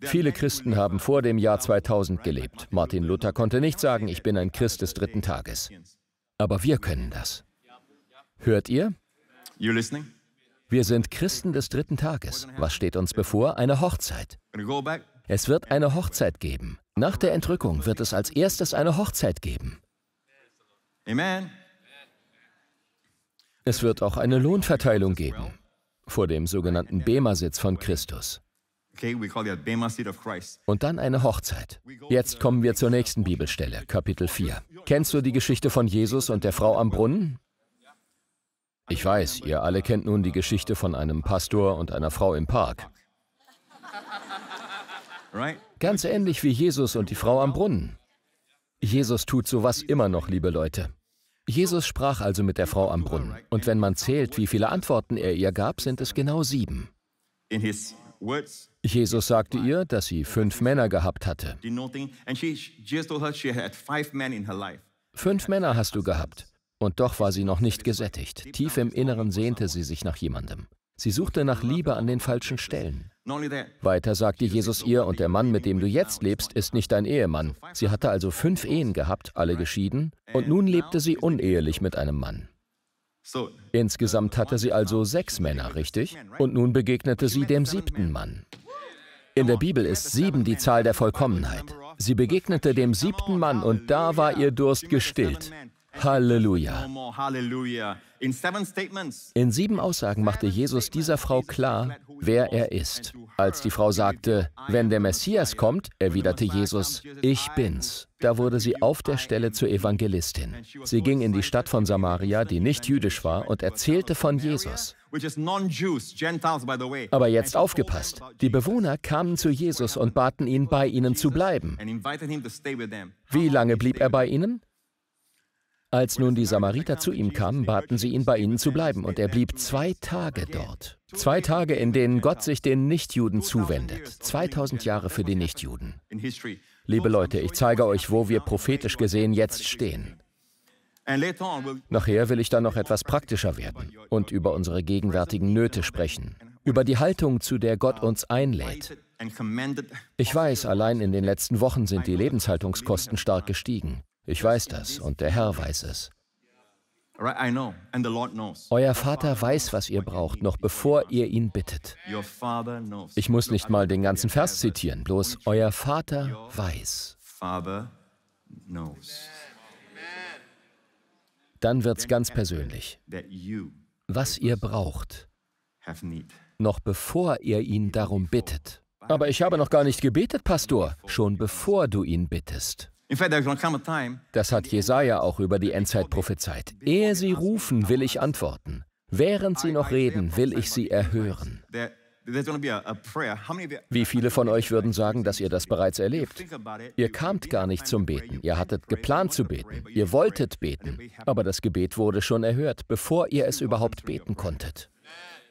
Viele Christen haben vor dem Jahr 2000 gelebt. Martin Luther konnte nicht sagen, ich bin ein Christ des dritten Tages. Aber wir können das. Hört ihr? Wir sind Christen des dritten Tages. Was steht uns bevor? Eine Hochzeit. Es wird eine Hochzeit geben. Nach der Entrückung wird es als erstes eine Hochzeit geben. Amen. Es wird auch eine Lohnverteilung geben vor dem sogenannten Bema-Sitz von Christus. Und dann eine Hochzeit. Jetzt kommen wir zur nächsten Bibelstelle, Kapitel 4. Kennst du die Geschichte von Jesus und der Frau am Brunnen? Ich weiß, ihr alle kennt nun die Geschichte von einem Pastor und einer Frau im Park. Ganz ähnlich wie Jesus und die Frau am Brunnen. Jesus tut sowas immer noch, liebe Leute. Jesus sprach also mit der Frau am Brunnen. Und wenn man zählt, wie viele Antworten er ihr gab, sind es genau sieben. Jesus sagte ihr, dass sie fünf Männer gehabt hatte. Fünf Männer hast du gehabt. Und doch war sie noch nicht gesättigt. Tief im Inneren sehnte sie sich nach jemandem. Sie suchte nach Liebe an den falschen Stellen. Weiter sagte Jesus ihr, und der Mann, mit dem du jetzt lebst, ist nicht dein Ehemann. Sie hatte also fünf Ehen gehabt, alle geschieden, und nun lebte sie unehelich mit einem Mann. Insgesamt hatte sie also sechs Männer, richtig? Und nun begegnete sie dem siebten Mann. In der Bibel ist sieben die Zahl der Vollkommenheit. Sie begegnete dem siebten Mann und da war ihr Durst gestillt. Halleluja. In sieben Aussagen machte Jesus dieser Frau klar, wer er ist. Als die Frau sagte, wenn der Messias kommt, erwiderte Jesus, ich bin's. Da wurde sie auf der Stelle zur Evangelistin. Sie ging in die also Stadt von Samaria, die nicht jüdisch war, und erzählte von Jesus. Aber jetzt aufgepasst. Die Bewohner kamen zu Jesus und baten ihn, bei ihnen zu bleiben. Wie lange blieb er bei ihnen? Als nun die Samariter zu ihm kamen, baten sie ihn, bei ihnen zu bleiben, und er blieb zwei Tage dort. Zwei Tage, in denen Gott sich den Nichtjuden zuwendet. 2000 Jahre für die Nichtjuden. Liebe Leute, ich zeige euch, wo wir prophetisch gesehen jetzt stehen. Nachher will ich dann noch etwas praktischer werden und über unsere gegenwärtigen Nöte sprechen, über die Haltung, zu der Gott uns einlädt. Ich weiß, allein in den letzten Wochen sind die Lebenshaltungskosten stark gestiegen. Ich weiß das und der Herr weiß es. Euer Vater weiß, was ihr braucht, noch bevor ihr ihn bittet. Ich muss nicht mal den ganzen Vers zitieren, bloß euer Vater weiß. Dann wird's ganz persönlich. Was ihr braucht, noch bevor ihr ihn darum bittet. Aber ich habe noch gar nicht gebetet, Pastor. Schon bevor du ihn bittest. Das hat Jesaja auch über die Endzeit prophezeit. Ehe sie rufen, will ich antworten. Während sie noch reden, will ich sie erhören. Wie viele von euch würden sagen, dass ihr das bereits erlebt? Ihr kamt gar nicht zum Beten, ihr hattet geplant zu beten, ihr wolltet beten, aber das Gebet wurde schon erhört, bevor ihr es überhaupt beten konntet.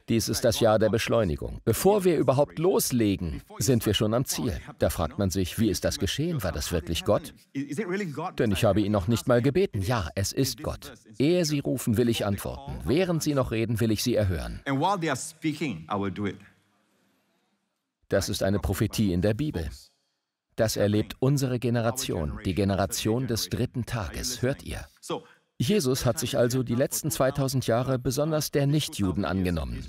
Dies ist das Jahr der Beschleunigung. Bevor wir überhaupt loslegen, sind wir schon am Ziel. Da fragt man sich, wie ist das geschehen? War das wirklich Gott? Denn ich habe ihn noch nicht mal gebeten. Ja, es ist Gott. Ehe sie rufen, will ich antworten. Während sie noch reden, will ich sie erhören. Das ist eine Prophetie in der Bibel. Das erlebt unsere Generation, die Generation des dritten Tages. Hört ihr? Jesus hat sich also die letzten 2000 Jahre besonders der Nichtjuden angenommen.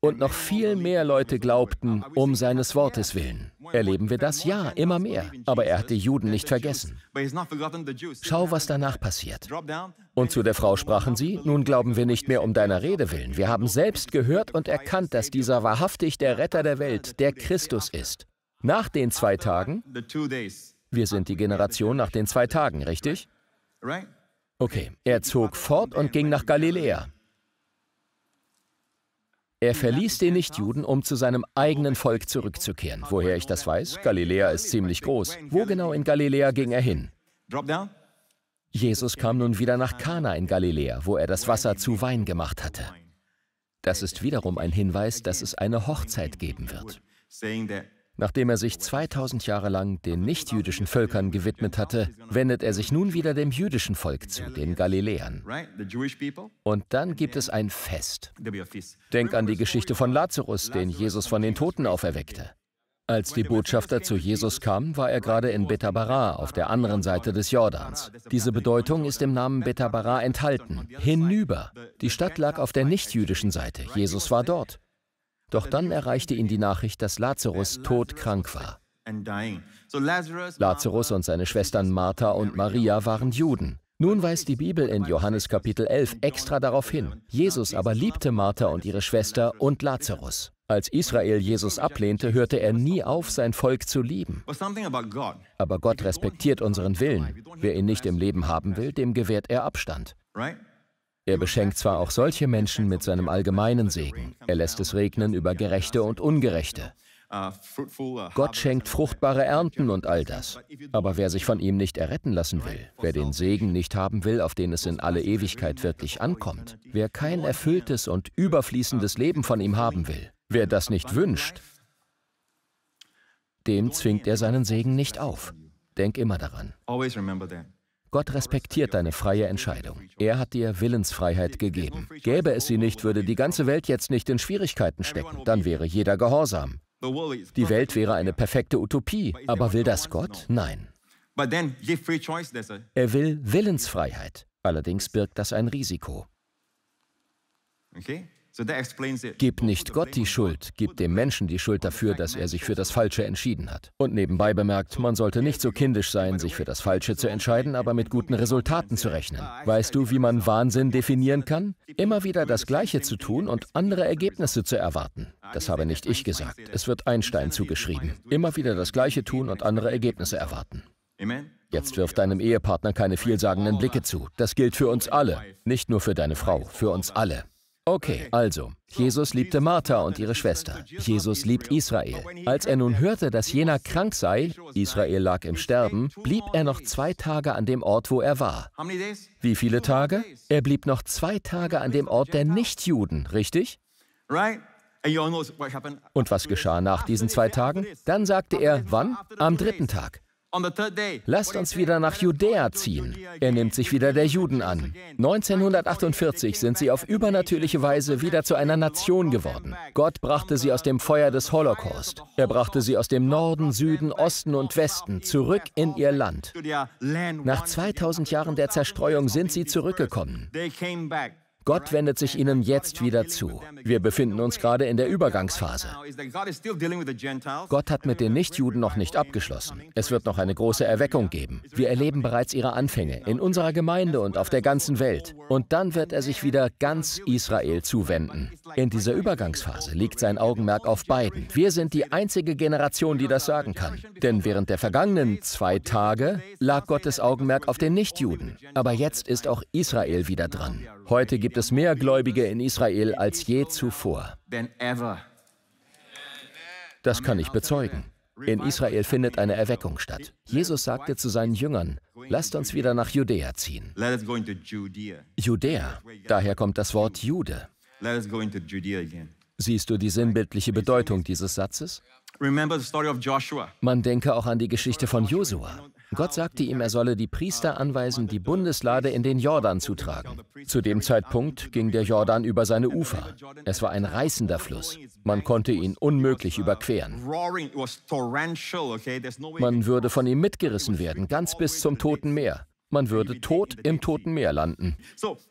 Und noch viel mehr Leute glaubten, um seines Wortes willen. Erleben wir das? Ja, immer mehr. Aber er hat die Juden nicht vergessen. Schau, was danach passiert. Und zu der Frau sprachen sie, nun glauben wir nicht mehr um deiner Rede willen. Wir haben selbst gehört und erkannt, dass dieser wahrhaftig der Retter der Welt, der Christus ist. Nach den zwei Tagen, wir sind die Generation nach den zwei Tagen, richtig? Okay, er zog fort und ging nach Galiläa. Er verließ den Nichtjuden, um zu seinem eigenen Volk zurückzukehren. Woher ich das weiß? Galiläa ist ziemlich groß. Wo genau in Galiläa ging er hin? Jesus kam nun wieder nach Kana in Galiläa, wo er das Wasser zu Wein gemacht hatte. Das ist wiederum ein Hinweis, dass es eine Hochzeit geben wird. Nachdem er sich 2000 Jahre lang den nichtjüdischen Völkern gewidmet hatte, wendet er sich nun wieder dem jüdischen Volk zu, den Galiläern. Und dann gibt es ein Fest. Denk an die Geschichte von Lazarus, den Jesus von den Toten auferweckte. Als die Botschafter zu Jesus kamen, war er gerade in Betabara auf der anderen Seite des Jordans. Diese Bedeutung ist im Namen Betabara enthalten. Hinüber. Die Stadt lag auf der nichtjüdischen Seite. Jesus war dort. Doch dann erreichte ihn die Nachricht, dass Lazarus todkrank war. Lazarus und seine Schwestern Martha und Maria waren Juden. Nun weist die Bibel in Johannes Kapitel 11 extra darauf hin. Jesus aber liebte Martha und ihre Schwester und Lazarus. Als Israel Jesus ablehnte, hörte er nie auf, sein Volk zu lieben. Aber Gott respektiert unseren Willen. Wer ihn nicht im Leben haben will, dem gewährt er Abstand. Er beschenkt zwar auch solche Menschen mit seinem allgemeinen Segen, er lässt es regnen über Gerechte und Ungerechte. Gott schenkt fruchtbare Ernten und all das. Aber wer sich von ihm nicht erretten lassen will, wer den Segen nicht haben will, auf den es in alle Ewigkeit wirklich ankommt, wer kein erfülltes und überfließendes Leben von ihm haben will, wer das nicht wünscht, dem zwingt er seinen Segen nicht auf. Denk immer daran. Gott respektiert deine freie Entscheidung. Er hat dir Willensfreiheit gegeben. Gäbe es sie nicht, würde die ganze Welt jetzt nicht in Schwierigkeiten stecken. Dann wäre jeder gehorsam. Die Welt wäre eine perfekte Utopie. Aber will das Gott? Nein. Er will Willensfreiheit. Allerdings birgt das ein Risiko. Okay? Gib nicht Gott die Schuld, gib dem Menschen die Schuld dafür, dass er sich für das Falsche entschieden hat. Und nebenbei bemerkt, man sollte nicht so kindisch sein, sich für das Falsche zu entscheiden, aber mit guten Resultaten zu rechnen. Weißt du, wie man Wahnsinn definieren kann? Immer wieder das Gleiche zu tun und andere Ergebnisse zu erwarten. Das habe nicht ich gesagt. Es wird Einstein zugeschrieben. Immer wieder das Gleiche tun und andere Ergebnisse erwarten. Jetzt wirf deinem Ehepartner keine vielsagenden Blicke zu. Das gilt für uns alle. Nicht nur für deine Frau, für uns alle. Okay, also, Jesus liebte Martha und ihre Schwester. Jesus liebt Israel. Als er nun hörte, dass jener krank sei, Israel lag im Sterben, blieb er noch zwei Tage an dem Ort, wo er war. Wie viele Tage? Er blieb noch zwei Tage an dem Ort der Nichtjuden, richtig? Und was geschah nach diesen zwei Tagen? Dann sagte er, wann? Am dritten Tag. Lasst uns wieder nach Judäa ziehen. Er nimmt sich wieder der Juden an. 1948 sind sie auf übernatürliche Weise wieder zu einer Nation geworden. Gott brachte sie aus dem Feuer des Holocaust. Er brachte sie aus dem Norden, Süden, Osten und Westen zurück in ihr Land. Nach 2000 Jahren der Zerstreuung sind sie zurückgekommen. Gott wendet sich ihnen jetzt wieder zu. Wir befinden uns gerade in der Übergangsphase. Gott hat mit den Nichtjuden noch nicht abgeschlossen. Es wird noch eine große Erweckung geben. Wir erleben bereits ihre Anfänge in unserer Gemeinde und auf der ganzen Welt. Und dann wird er sich wieder ganz Israel zuwenden. In dieser Übergangsphase liegt sein Augenmerk auf beiden. Wir sind die einzige Generation, die das sagen kann. Denn während der vergangenen zwei Tage lag Gottes Augenmerk auf den Nichtjuden. Aber jetzt ist auch Israel wieder dran. Heute gibt es mehr Gläubige in Israel als je zuvor. Das kann ich bezeugen. In Israel findet eine Erweckung statt. Jesus sagte zu seinen Jüngern, lasst uns wieder nach Judäa ziehen. Judäa, daher kommt das Wort Jude. Siehst du die sinnbildliche Bedeutung dieses Satzes? Man denke auch an die Geschichte von Josua. Gott sagte ihm, er solle die Priester anweisen, die Bundeslade in den Jordan zu tragen. Zu dem Zeitpunkt ging der Jordan über seine Ufer. Es war ein reißender Fluss. Man konnte ihn unmöglich überqueren. Man würde von ihm mitgerissen werden, ganz bis zum Toten Meer. Man würde tot im Toten Meer landen.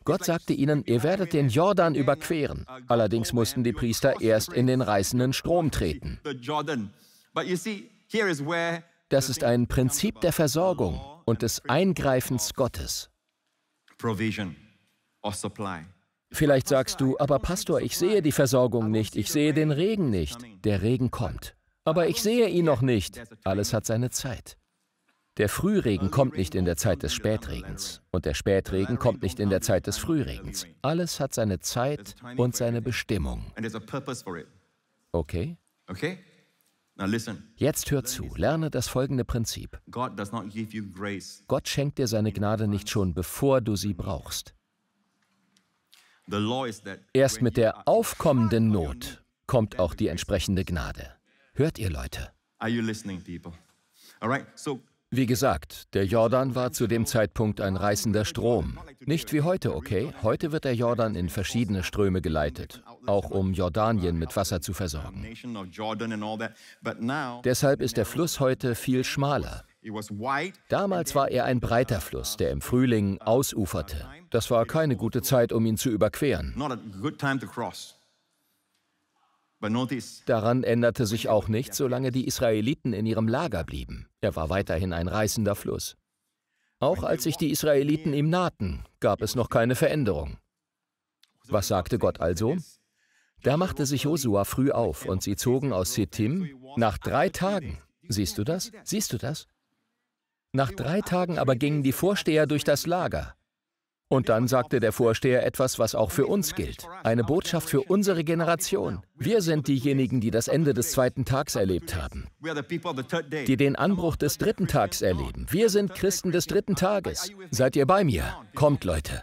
Gott sagte ihnen, ihr werdet den Jordan überqueren. Uh, Allerdings mussten die Priester erst in den reißenden Strom treten. But you see, here is where das ist ein Prinzip der Versorgung und des Eingreifens Gottes. Vielleicht sagst du, aber Pastor, ich sehe die Versorgung nicht, ich sehe den Regen nicht. Der Regen kommt. Aber ich sehe ihn noch nicht. Alles hat seine Zeit. Der Frühregen kommt nicht in der Zeit des Spätregens und der Spätregen kommt nicht in der Zeit des Frühregens. Alles hat seine Zeit und seine Bestimmung. Okay? Okay? Jetzt hör zu, lerne das folgende Prinzip. Gott schenkt dir seine Gnade nicht schon, bevor du sie brauchst. Erst mit der aufkommenden Not kommt auch die entsprechende Gnade. Hört ihr, Leute? Wie gesagt, der Jordan war zu dem Zeitpunkt ein reißender Strom. Nicht wie heute, okay? Heute wird der Jordan in verschiedene Ströme geleitet, auch um Jordanien mit Wasser zu versorgen. Deshalb ist der Fluss heute viel schmaler. Damals war er ein breiter Fluss, der im Frühling ausuferte. Das war keine gute Zeit, um ihn zu überqueren. Daran änderte sich auch nichts, solange die Israeliten in ihrem Lager blieben. Er war weiterhin ein reißender Fluss. Auch als sich die Israeliten ihm nahten, gab es noch keine Veränderung. Was sagte Gott also? Da machte sich Josua früh auf und sie zogen aus Sittim nach drei Tagen. Siehst du das? Siehst du das? Nach drei Tagen aber gingen die Vorsteher durch das Lager. Und dann sagte der Vorsteher etwas, was auch für uns gilt. Eine Botschaft für unsere Generation. Wir sind diejenigen, die das Ende des zweiten Tags erlebt haben, die den Anbruch des dritten Tags erleben. Wir sind Christen des dritten Tages. Seid ihr bei mir? Kommt, Leute.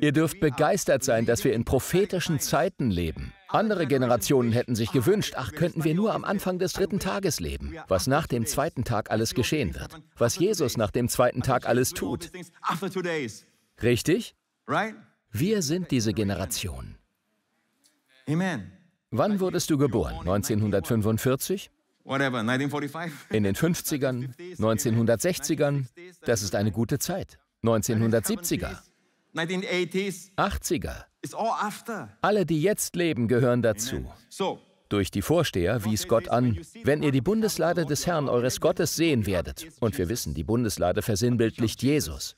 Ihr dürft begeistert sein, dass wir in prophetischen Zeiten leben. Andere Generationen hätten sich gewünscht, ach, könnten wir nur am Anfang des dritten Tages leben, was nach dem zweiten Tag alles geschehen wird, was Jesus nach dem zweiten Tag alles tut. Richtig? Wir sind diese Generation. Amen. Wann wurdest du geboren? 1945? In den 50ern, 1960ern, das ist eine gute Zeit. 1970er, 80er, alle, die jetzt leben, gehören dazu. Durch die Vorsteher wies Gott an, wenn ihr die Bundeslade des Herrn eures Gottes sehen werdet, und wir wissen, die Bundeslade versinnbildlicht Jesus,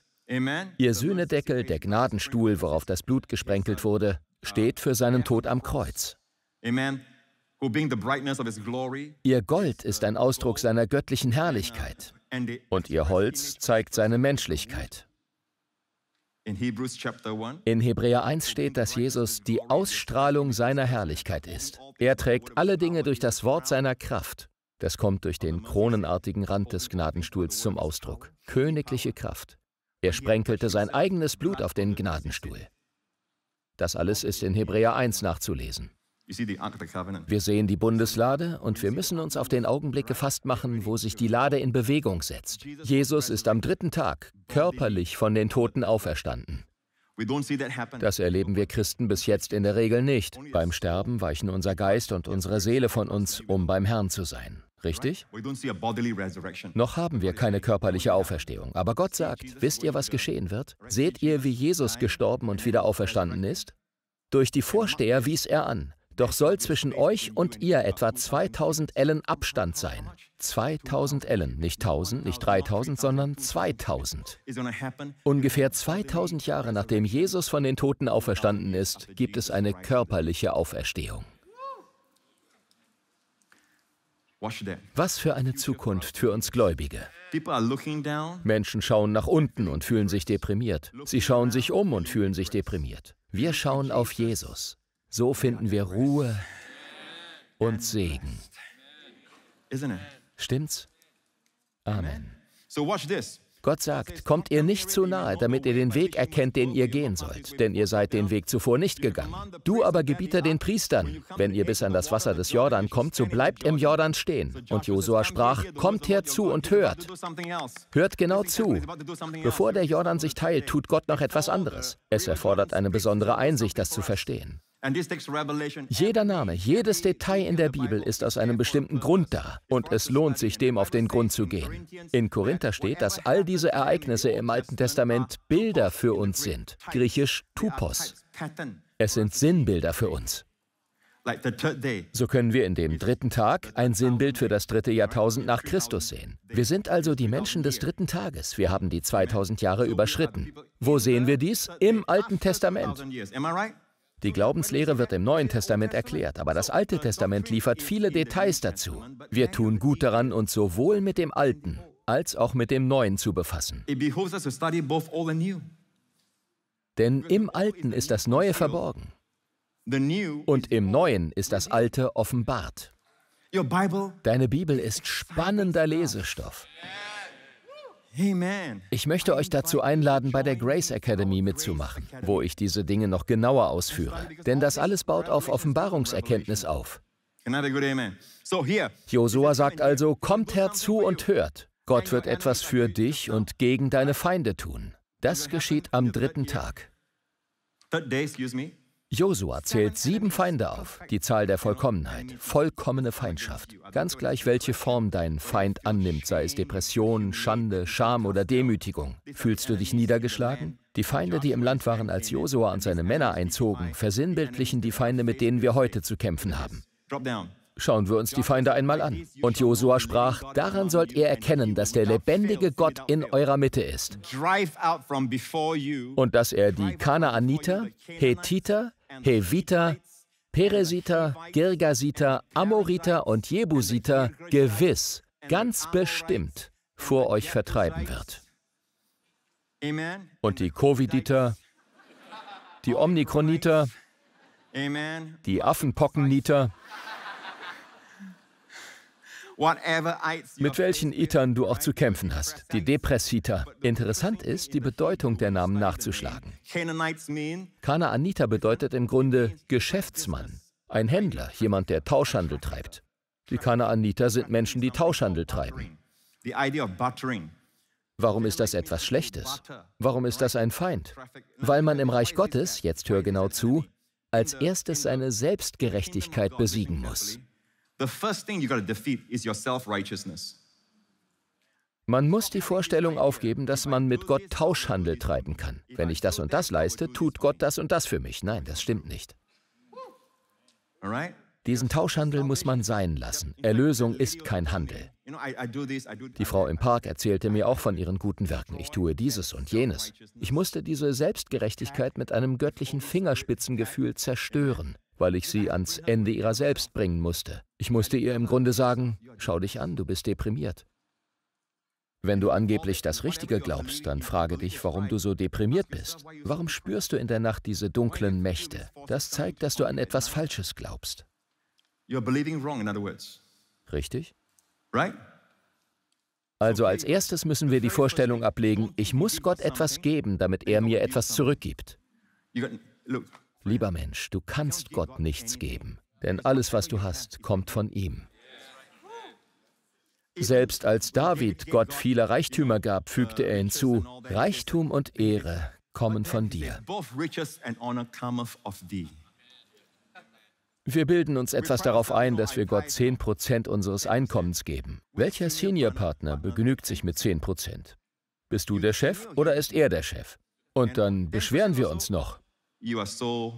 ihr Sühnedeckel, der Gnadenstuhl, worauf das Blut gesprenkelt wurde, steht für seinen Tod am Kreuz. Ihr Gold ist ein Ausdruck seiner göttlichen Herrlichkeit und ihr Holz zeigt seine Menschlichkeit. In Hebräer 1 steht, dass Jesus die Ausstrahlung seiner Herrlichkeit ist. Er trägt alle Dinge durch das Wort seiner Kraft. Das kommt durch den kronenartigen Rand des Gnadenstuhls zum Ausdruck. Königliche Kraft. Er sprenkelte sein eigenes Blut auf den Gnadenstuhl. Das alles ist in Hebräer 1 nachzulesen. Wir sehen die Bundeslade und wir müssen uns auf den Augenblick gefasst machen, wo sich die Lade in Bewegung setzt. Jesus ist am dritten Tag körperlich von den Toten auferstanden. Das erleben wir Christen bis jetzt in der Regel nicht. Beim Sterben weichen unser Geist und unsere Seele von uns, um beim Herrn zu sein. Richtig? Noch haben wir keine körperliche Auferstehung, aber Gott sagt, wisst ihr, was geschehen wird? Seht ihr, wie Jesus gestorben und wieder auferstanden ist? Durch die Vorsteher wies er an, doch soll zwischen euch und ihr etwa 2000 Ellen Abstand sein. 2000 Ellen, nicht 1000, nicht 3000, sondern 2000. Ungefähr 2000 Jahre nachdem Jesus von den Toten auferstanden ist, gibt es eine körperliche Auferstehung. Was für eine Zukunft für uns Gläubige. Menschen schauen nach unten und fühlen sich deprimiert. Sie schauen sich um und fühlen sich deprimiert. Wir schauen auf Jesus. So finden wir Ruhe und Segen. Stimmt's? Amen. Gott sagt, kommt ihr nicht zu nahe, damit ihr den Weg erkennt, den ihr gehen sollt, denn ihr seid den Weg zuvor nicht gegangen. Du aber gebiete den Priestern, wenn ihr bis an das Wasser des Jordan kommt, so bleibt im Jordan stehen. Und Josua sprach, kommt herzu und hört. Hört genau zu. Bevor der Jordan sich teilt, tut Gott noch etwas anderes. Es erfordert eine besondere Einsicht, das zu verstehen. Jeder Name, jedes Detail in der Bibel ist aus einem bestimmten Grund da und es lohnt sich, dem auf den Grund zu gehen. In Korinther steht, dass all diese Ereignisse im Alten Testament Bilder für uns sind, griechisch Tupos. Es sind Sinnbilder für uns. So können wir in dem dritten Tag ein Sinnbild für das dritte Jahrtausend nach Christus sehen. Wir sind also die Menschen des dritten Tages. Wir haben die 2000 Jahre überschritten. Wo sehen wir dies? Im Alten Testament. Die Glaubenslehre wird im Neuen Testament erklärt, aber das Alte Testament liefert viele Details dazu. Wir tun gut daran, uns sowohl mit dem Alten als auch mit dem Neuen zu befassen. Denn im Alten ist das Neue verborgen und im Neuen ist das Alte offenbart. Deine Bibel ist spannender Lesestoff. Ich möchte euch dazu einladen, bei der Grace Academy mitzumachen, wo ich diese Dinge noch genauer ausführe. Denn das alles baut auf Offenbarungserkenntnis auf. Josua sagt also, kommt herzu und hört. Gott wird etwas für dich und gegen deine Feinde tun. Das geschieht am dritten Tag. Josua zählt sieben Feinde auf, die Zahl der Vollkommenheit, vollkommene Feindschaft. Ganz gleich, welche Form dein Feind annimmt, sei es Depression, Schande, Scham oder Demütigung. Fühlst du dich niedergeschlagen? Die Feinde, die im Land waren, als Josua und seine Männer einzogen, versinnbildlichen die Feinde, mit denen wir heute zu kämpfen haben. Schauen wir uns die Feinde einmal an. Und Josua sprach, daran sollt ihr erkennen, dass der lebendige Gott in eurer Mitte ist. Und dass er die Kanaaniter, Hethiter, Heviter, Peresiter, Girgasiter, Amoriter und Jebusiter gewiss, ganz bestimmt vor euch vertreiben wird. Und die covid Coviditer, die Omikroniter, die Affenpockenniter, mit welchen Itern du auch zu kämpfen hast, die Depressiter. Interessant ist, die Bedeutung der Namen nachzuschlagen. Kanaaniter bedeutet im Grunde Geschäftsmann, ein Händler, jemand, der Tauschhandel treibt. Die Kanaaniter sind Menschen, die Tauschhandel treiben. Warum ist das etwas Schlechtes? Warum ist das ein Feind? Weil man im Reich Gottes, jetzt hör genau zu, als erstes seine Selbstgerechtigkeit besiegen muss. The first thing you got defeat is your self-righteousness. Man muss die Vorstellung aufgeben, dass man mit Gott Tauschhandel treiben kann. Wenn ich das und das leiste, tut Gott das und das für mich. Nein, das stimmt nicht. Diesen Tauschhandel muss man sein lassen. Erlösung ist kein Handel. Die Frau im Park erzählte mir auch von ihren guten Werken. Ich tue dieses und jenes. Ich musste diese Selbstgerechtigkeit mit einem göttlichen Fingerspitzengefühl zerstören weil ich sie ans Ende ihrer selbst bringen musste. Ich musste ihr im Grunde sagen, schau dich an, du bist deprimiert. Wenn du angeblich das Richtige glaubst, dann frage dich, warum du so deprimiert bist. Warum spürst du in der Nacht diese dunklen Mächte? Das zeigt, dass du an etwas Falsches glaubst. Richtig? Also als erstes müssen wir die Vorstellung ablegen, ich muss Gott etwas geben, damit er mir etwas zurückgibt. Lieber Mensch, du kannst Gott nichts geben, denn alles, was du hast, kommt von ihm. Selbst als David Gott viele Reichtümer gab, fügte er hinzu, Reichtum und Ehre kommen von dir. Wir bilden uns etwas darauf ein, dass wir Gott 10% unseres Einkommens geben. Welcher Seniorpartner begnügt sich mit 10%? Bist du der Chef oder ist er der Chef? Und dann beschweren wir uns noch. You are so.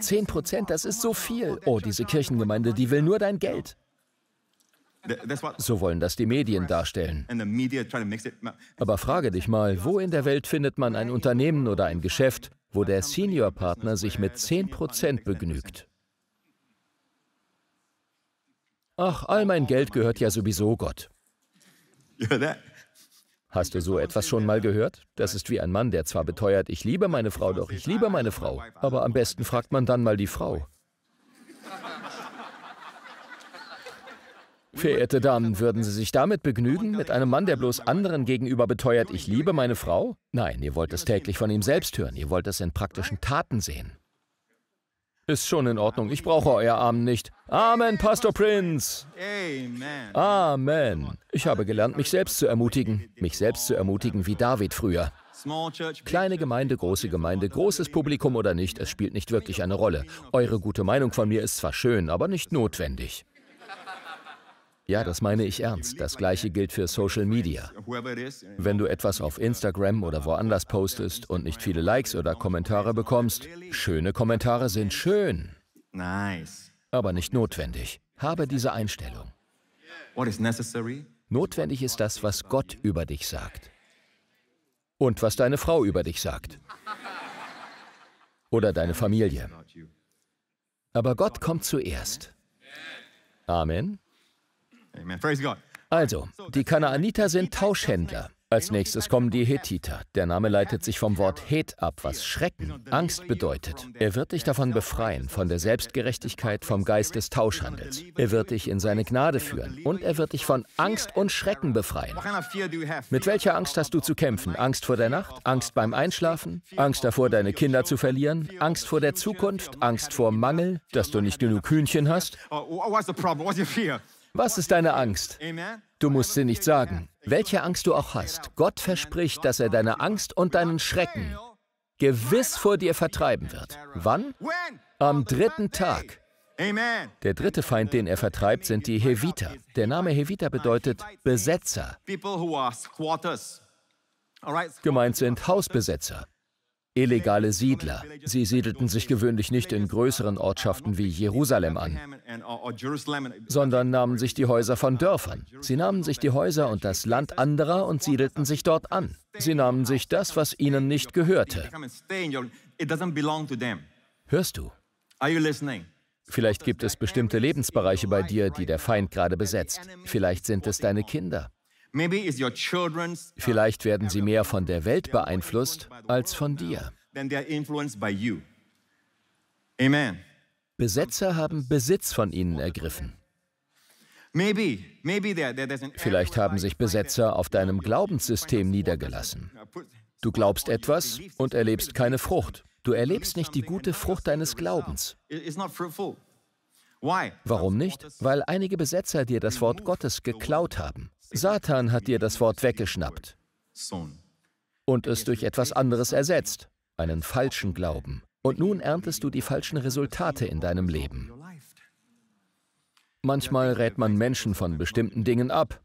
10 Prozent, das ist so viel. Oh, diese Kirchengemeinde, die will nur dein Geld. So wollen das die Medien darstellen. Aber frage dich mal, wo in der Welt findet man ein Unternehmen oder ein Geschäft, wo der Senior-Partner sich mit 10% begnügt? Ach, all mein Geld gehört ja sowieso Gott. Hast du so etwas schon mal gehört? Das ist wie ein Mann, der zwar beteuert, ich liebe meine Frau, doch ich liebe meine Frau. Aber am besten fragt man dann mal die Frau. Verehrte Damen, würden Sie sich damit begnügen, mit einem Mann, der bloß anderen gegenüber beteuert, ich liebe meine Frau? Nein, ihr wollt es täglich von ihm selbst hören, ihr wollt es in praktischen Taten sehen. Ist schon in Ordnung. Ich brauche euer Amen nicht. Amen, Pastor Prince. Amen. Ich habe gelernt, mich selbst zu ermutigen. Mich selbst zu ermutigen wie David früher. Kleine Gemeinde, große Gemeinde, großes Publikum oder nicht, es spielt nicht wirklich eine Rolle. Eure gute Meinung von mir ist zwar schön, aber nicht notwendig. Ja, das meine ich ernst. Das gleiche gilt für Social Media. Wenn du etwas auf Instagram oder woanders postest und nicht viele Likes oder Kommentare bekommst, schöne Kommentare sind schön, aber nicht notwendig. Habe diese Einstellung. Notwendig ist das, was Gott über dich sagt. Und was deine Frau über dich sagt. Oder deine Familie. Aber Gott kommt zuerst. Amen. Also, die Kanaaniter sind Tauschhändler. Als nächstes kommen die Hethiter. Der Name leitet sich vom Wort Het ab, was Schrecken, Angst bedeutet. Er wird dich davon befreien, von der Selbstgerechtigkeit, vom Geist des Tauschhandels. Er wird dich in seine Gnade führen und er wird dich von Angst und Schrecken befreien. Mit welcher Angst hast du zu kämpfen? Angst vor der Nacht? Angst beim Einschlafen? Angst davor, deine Kinder zu verlieren? Angst vor der Zukunft? Angst vor Mangel? Dass du nicht genug Hühnchen hast? Oh, was ist deine Angst? Du musst sie nicht sagen. Welche Angst du auch hast, Gott verspricht, dass er deine Angst und deinen Schrecken gewiss vor dir vertreiben wird. Wann? Am dritten Tag. Der dritte Feind, den er vertreibt, sind die Heviter. Der Name Heviter bedeutet Besetzer. Gemeint sind Hausbesetzer. Illegale Siedler. Sie siedelten sich gewöhnlich nicht in größeren Ortschaften wie Jerusalem an, sondern nahmen sich die Häuser von Dörfern. Sie nahmen sich die Häuser und das Land anderer und siedelten sich dort an. Sie nahmen sich das, was ihnen nicht gehörte. Hörst du? Vielleicht gibt es bestimmte Lebensbereiche bei dir, die der Feind gerade besetzt. Vielleicht sind es deine Kinder. Uh, Vielleicht werden sie mehr von der Welt beeinflusst als von dir. Besetzer haben Besitz von ihnen ergriffen. Vielleicht haben sich Besetzer auf deinem Glaubenssystem niedergelassen. Du glaubst etwas und erlebst keine Frucht. Du erlebst nicht die gute Frucht deines Glaubens. Warum nicht? Weil einige Besetzer dir das Wort Gottes geklaut haben. Satan hat dir das Wort weggeschnappt und es durch etwas anderes ersetzt, einen falschen Glauben. Und nun erntest du die falschen Resultate in deinem Leben. Manchmal rät man Menschen von bestimmten Dingen ab,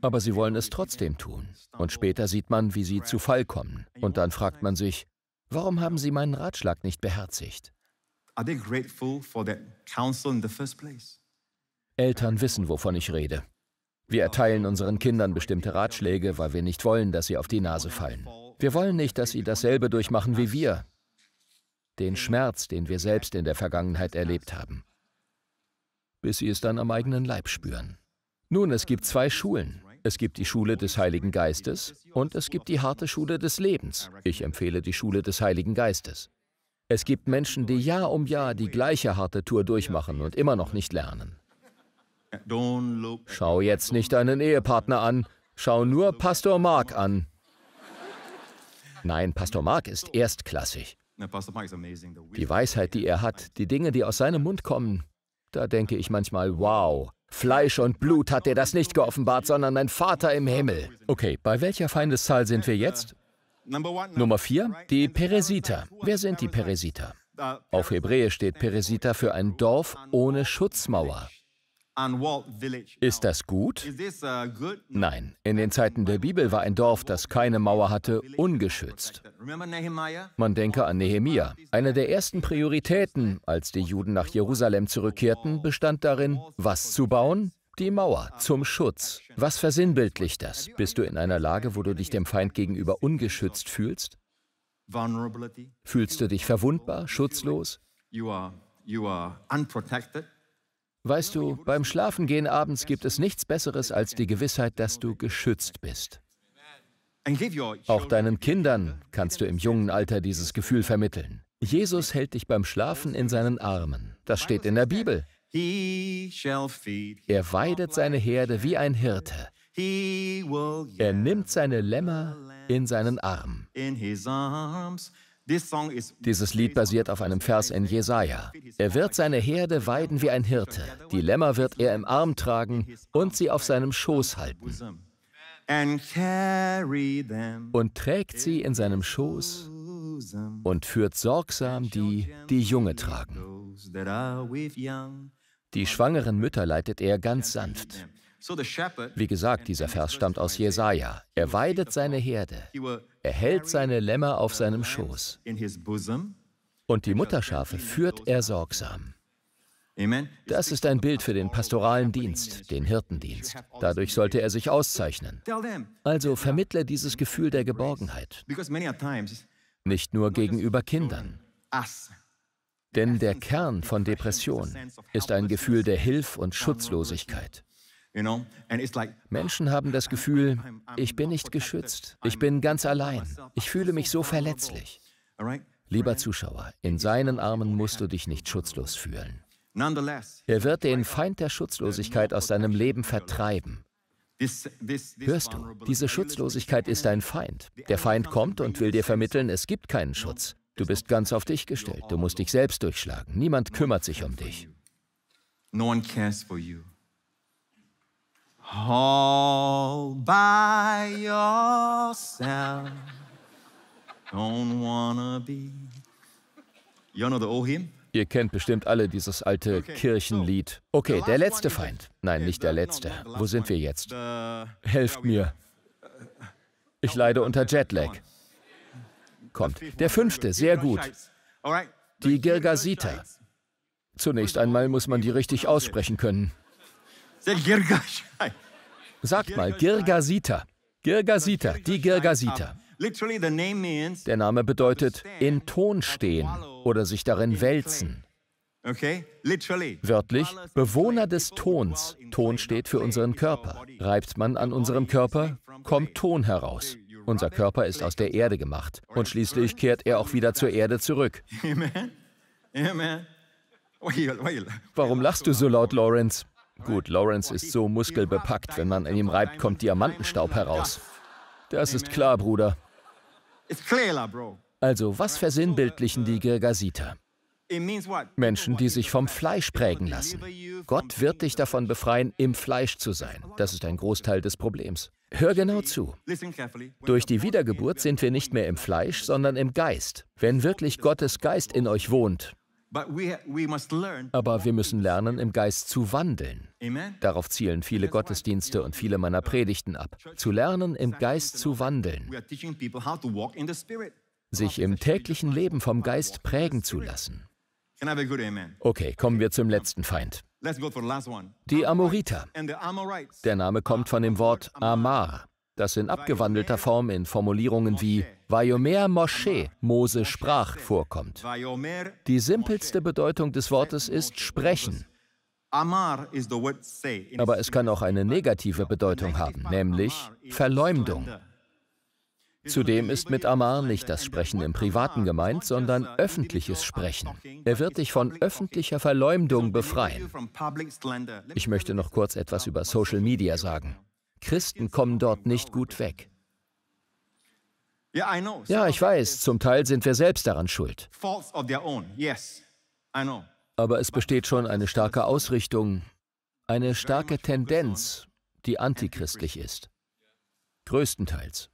aber sie wollen es trotzdem tun. Und später sieht man, wie sie zu Fall kommen. Und dann fragt man sich, warum haben sie meinen Ratschlag nicht beherzigt? Eltern wissen, wovon ich rede. Wir erteilen unseren Kindern bestimmte Ratschläge, weil wir nicht wollen, dass sie auf die Nase fallen. Wir wollen nicht, dass sie dasselbe durchmachen wie wir. Den Schmerz, den wir selbst in der Vergangenheit erlebt haben. Bis sie es dann am eigenen Leib spüren. Nun, es gibt zwei Schulen. Es gibt die Schule des Heiligen Geistes und es gibt die harte Schule des Lebens. Ich empfehle die Schule des Heiligen Geistes. Es gibt Menschen, die Jahr um Jahr die gleiche harte Tour durchmachen und immer noch nicht lernen. Schau jetzt nicht deinen Ehepartner an, schau nur Pastor Mark an. Nein, Pastor Mark ist erstklassig. Die Weisheit, die er hat, die Dinge, die aus seinem Mund kommen, da denke ich manchmal, wow, Fleisch und Blut hat dir das nicht geoffenbart, sondern dein Vater im Himmel. Okay, bei welcher Feindeszahl sind wir jetzt? Nummer vier, die Peresiter. Wer sind die Peresiter? Auf Hebräisch steht Peresiter für ein Dorf ohne Schutzmauer. Ist das gut? Uh, Nein, in den Zeiten der Bibel war ein Dorf, das keine Mauer hatte, ungeschützt. Man denke an Nehemia. Eine der ersten Prioritäten, als die Juden nach Jerusalem zurückkehrten, bestand darin, was zu bauen? Die Mauer zum Schutz. Was versinnbildlicht das? Bist du in einer Lage, wo du dich dem Feind gegenüber ungeschützt fühlst? Fühlst du dich verwundbar, schutzlos? You are, you Weißt du, beim Schlafengehen abends gibt es nichts Besseres als die Gewissheit, dass du geschützt bist. Auch deinen Kindern kannst du im jungen Alter dieses Gefühl vermitteln. Jesus hält dich beim Schlafen in seinen Armen. Das steht in der Bibel. Er weidet seine Herde wie ein Hirte. Er nimmt seine Lämmer in seinen Arm. Dieses Lied basiert auf einem Vers in Jesaja. Er wird seine Herde weiden wie ein Hirte, die Lämmer wird er im Arm tragen und sie auf seinem Schoß halten. Und trägt sie in seinem Schoß und führt sorgsam die, die Junge tragen. Die schwangeren Mütter leitet er ganz sanft. Wie gesagt, dieser Vers stammt aus Jesaja. Er weidet seine Herde. Er hält seine Lämmer auf seinem Schoß. Und die Mutterschafe führt er sorgsam. Das ist ein Bild für den pastoralen Dienst, den Hirtendienst. Dadurch sollte er sich auszeichnen. Also vermittle dieses Gefühl der Geborgenheit. Nicht nur gegenüber Kindern. Denn der Kern von Depression ist ein Gefühl der Hilf- und Schutzlosigkeit. Menschen haben das Gefühl, ich bin nicht geschützt, ich bin ganz allein, ich fühle mich so verletzlich. Lieber Zuschauer, in seinen Armen musst du dich nicht schutzlos fühlen. Er wird den Feind der Schutzlosigkeit aus deinem Leben vertreiben. Hörst du, diese Schutzlosigkeit ist dein Feind. Der Feind kommt und will dir vermitteln, es gibt keinen Schutz. Du bist ganz auf dich gestellt, du musst dich selbst durchschlagen, niemand kümmert sich um dich. No one cares for you all by yourself. Don't wanna be. You know the old hymn? Ihr kennt bestimmt alle dieses alte okay, Kirchenlied. Okay, der letzte Feind. Nein, nicht der letzte. Wo sind wir jetzt? Helft mir. Ich leide unter Jetlag. Kommt. Der fünfte, sehr gut. Die Girgasita. Zunächst einmal muss man die richtig aussprechen können. Sagt mal, Girgasita. Girgasita, die Girgasita. Der Name bedeutet in Ton stehen oder sich darin wälzen. Wörtlich, Bewohner des Tons. Ton steht für unseren Körper. Reibt man an unserem Körper, kommt Ton heraus. Unser Körper ist aus der Erde gemacht. Und schließlich kehrt er auch wieder zur Erde zurück. Warum lachst du so laut, Lawrence? Gut, Lawrence ist so muskelbepackt, wenn man an ihm reibt, kommt Diamantenstaub heraus. Das ist klar, Bruder. Also, was versinnbildlichen die Girgasiter? Menschen, die sich vom Fleisch prägen lassen. Gott wird dich davon befreien, im Fleisch zu sein. Das ist ein Großteil des Problems. Hör genau zu. Durch die Wiedergeburt sind wir nicht mehr im Fleisch, sondern im Geist. Wenn wirklich Gottes Geist in euch wohnt, aber wir müssen lernen, im Geist zu wandeln. Darauf zielen viele Gottesdienste und viele meiner uh, Predigten ab. Zu lernen, im Geist zu wandeln. Sich im täglichen Leben vom Geist prägen zu lassen. Okay, kommen wir zum letzten Feind. Die Amoriter. Der Name kommt von dem Wort Amar das in abgewandelter Form in Formulierungen wie Vayomer Moshe, Mose sprach, vorkommt. Die simpelste Bedeutung des Wortes ist sprechen. Aber es kann auch eine negative Bedeutung haben, nämlich Verleumdung. Zudem ist mit Amar nicht das Sprechen im Privaten gemeint, sondern öffentliches Sprechen. Er wird dich von öffentlicher Verleumdung befreien. Ich möchte noch kurz etwas über Social Media sagen. Christen kommen dort nicht gut weg. Ja, ich weiß, zum Teil sind wir selbst daran schuld. Aber es besteht schon eine starke Ausrichtung, eine starke Tendenz, die antichristlich ist. Größtenteils.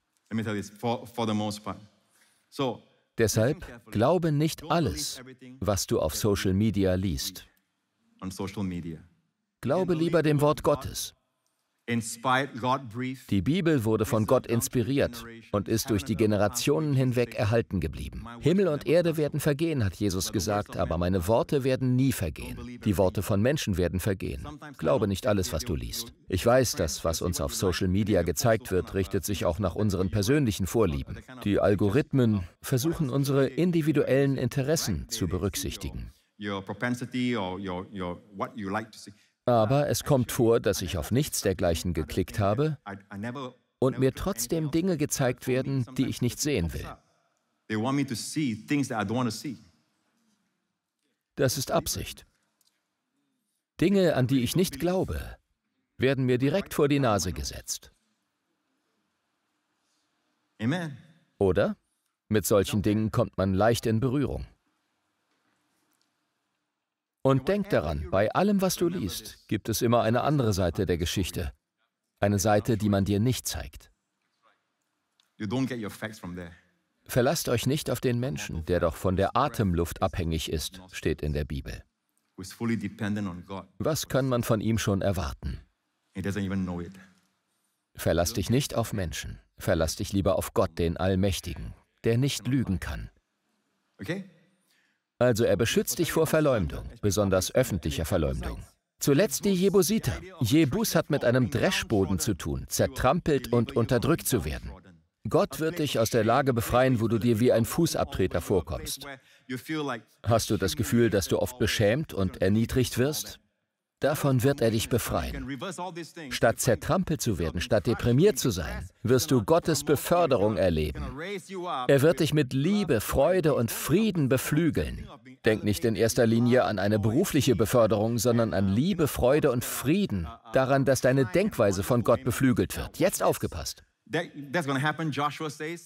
Deshalb glaube nicht alles, was du auf Social Media liest. Glaube lieber dem Wort Gottes. Die Bibel wurde von Gott inspiriert und ist durch die Generationen hinweg erhalten geblieben. Himmel und Erde werden vergehen, hat Jesus gesagt, aber meine Worte werden nie vergehen. Die Worte von Menschen werden vergehen. Glaube nicht alles, was du liest. Ich weiß, dass was uns auf Social Media gezeigt wird, richtet sich auch nach unseren persönlichen Vorlieben. Die Algorithmen versuchen unsere individuellen Interessen zu berücksichtigen. Your propensity or your, your, what you like to see. Aber es kommt vor, dass ich auf nichts dergleichen geklickt habe und mir trotzdem Dinge gezeigt werden, die ich nicht sehen will. Das ist Absicht. Dinge, an die ich nicht glaube, werden mir direkt vor die Nase gesetzt. Oder? Mit solchen Dingen kommt man leicht in Berührung. Und denk daran, bei allem, was du liest, gibt es immer eine andere Seite der Geschichte. Eine Seite, die man dir nicht zeigt. Verlasst euch nicht auf den Menschen, der doch von der Atemluft abhängig ist, steht in der Bibel. Was kann man von ihm schon erwarten? Verlass dich nicht auf Menschen, verlass dich lieber auf Gott, den Allmächtigen, der nicht lügen kann. Okay? Also er beschützt dich vor Verleumdung, besonders öffentlicher Verleumdung. Zuletzt die Jebusiter. Jebus hat mit einem Dreschboden zu tun, zertrampelt und unterdrückt zu werden. Gott wird dich aus der Lage befreien, wo du dir wie ein Fußabtreter vorkommst. Hast du das Gefühl, dass du oft beschämt und erniedrigt wirst? Davon wird er dich befreien. Statt zertrampelt zu werden, statt deprimiert zu sein, wirst du Gottes Beförderung erleben. Er wird dich mit Liebe, Freude und Frieden beflügeln. Denk nicht in erster Linie an eine berufliche Beförderung, sondern an Liebe, Freude und Frieden, daran, dass deine Denkweise von Gott beflügelt wird. Jetzt aufgepasst.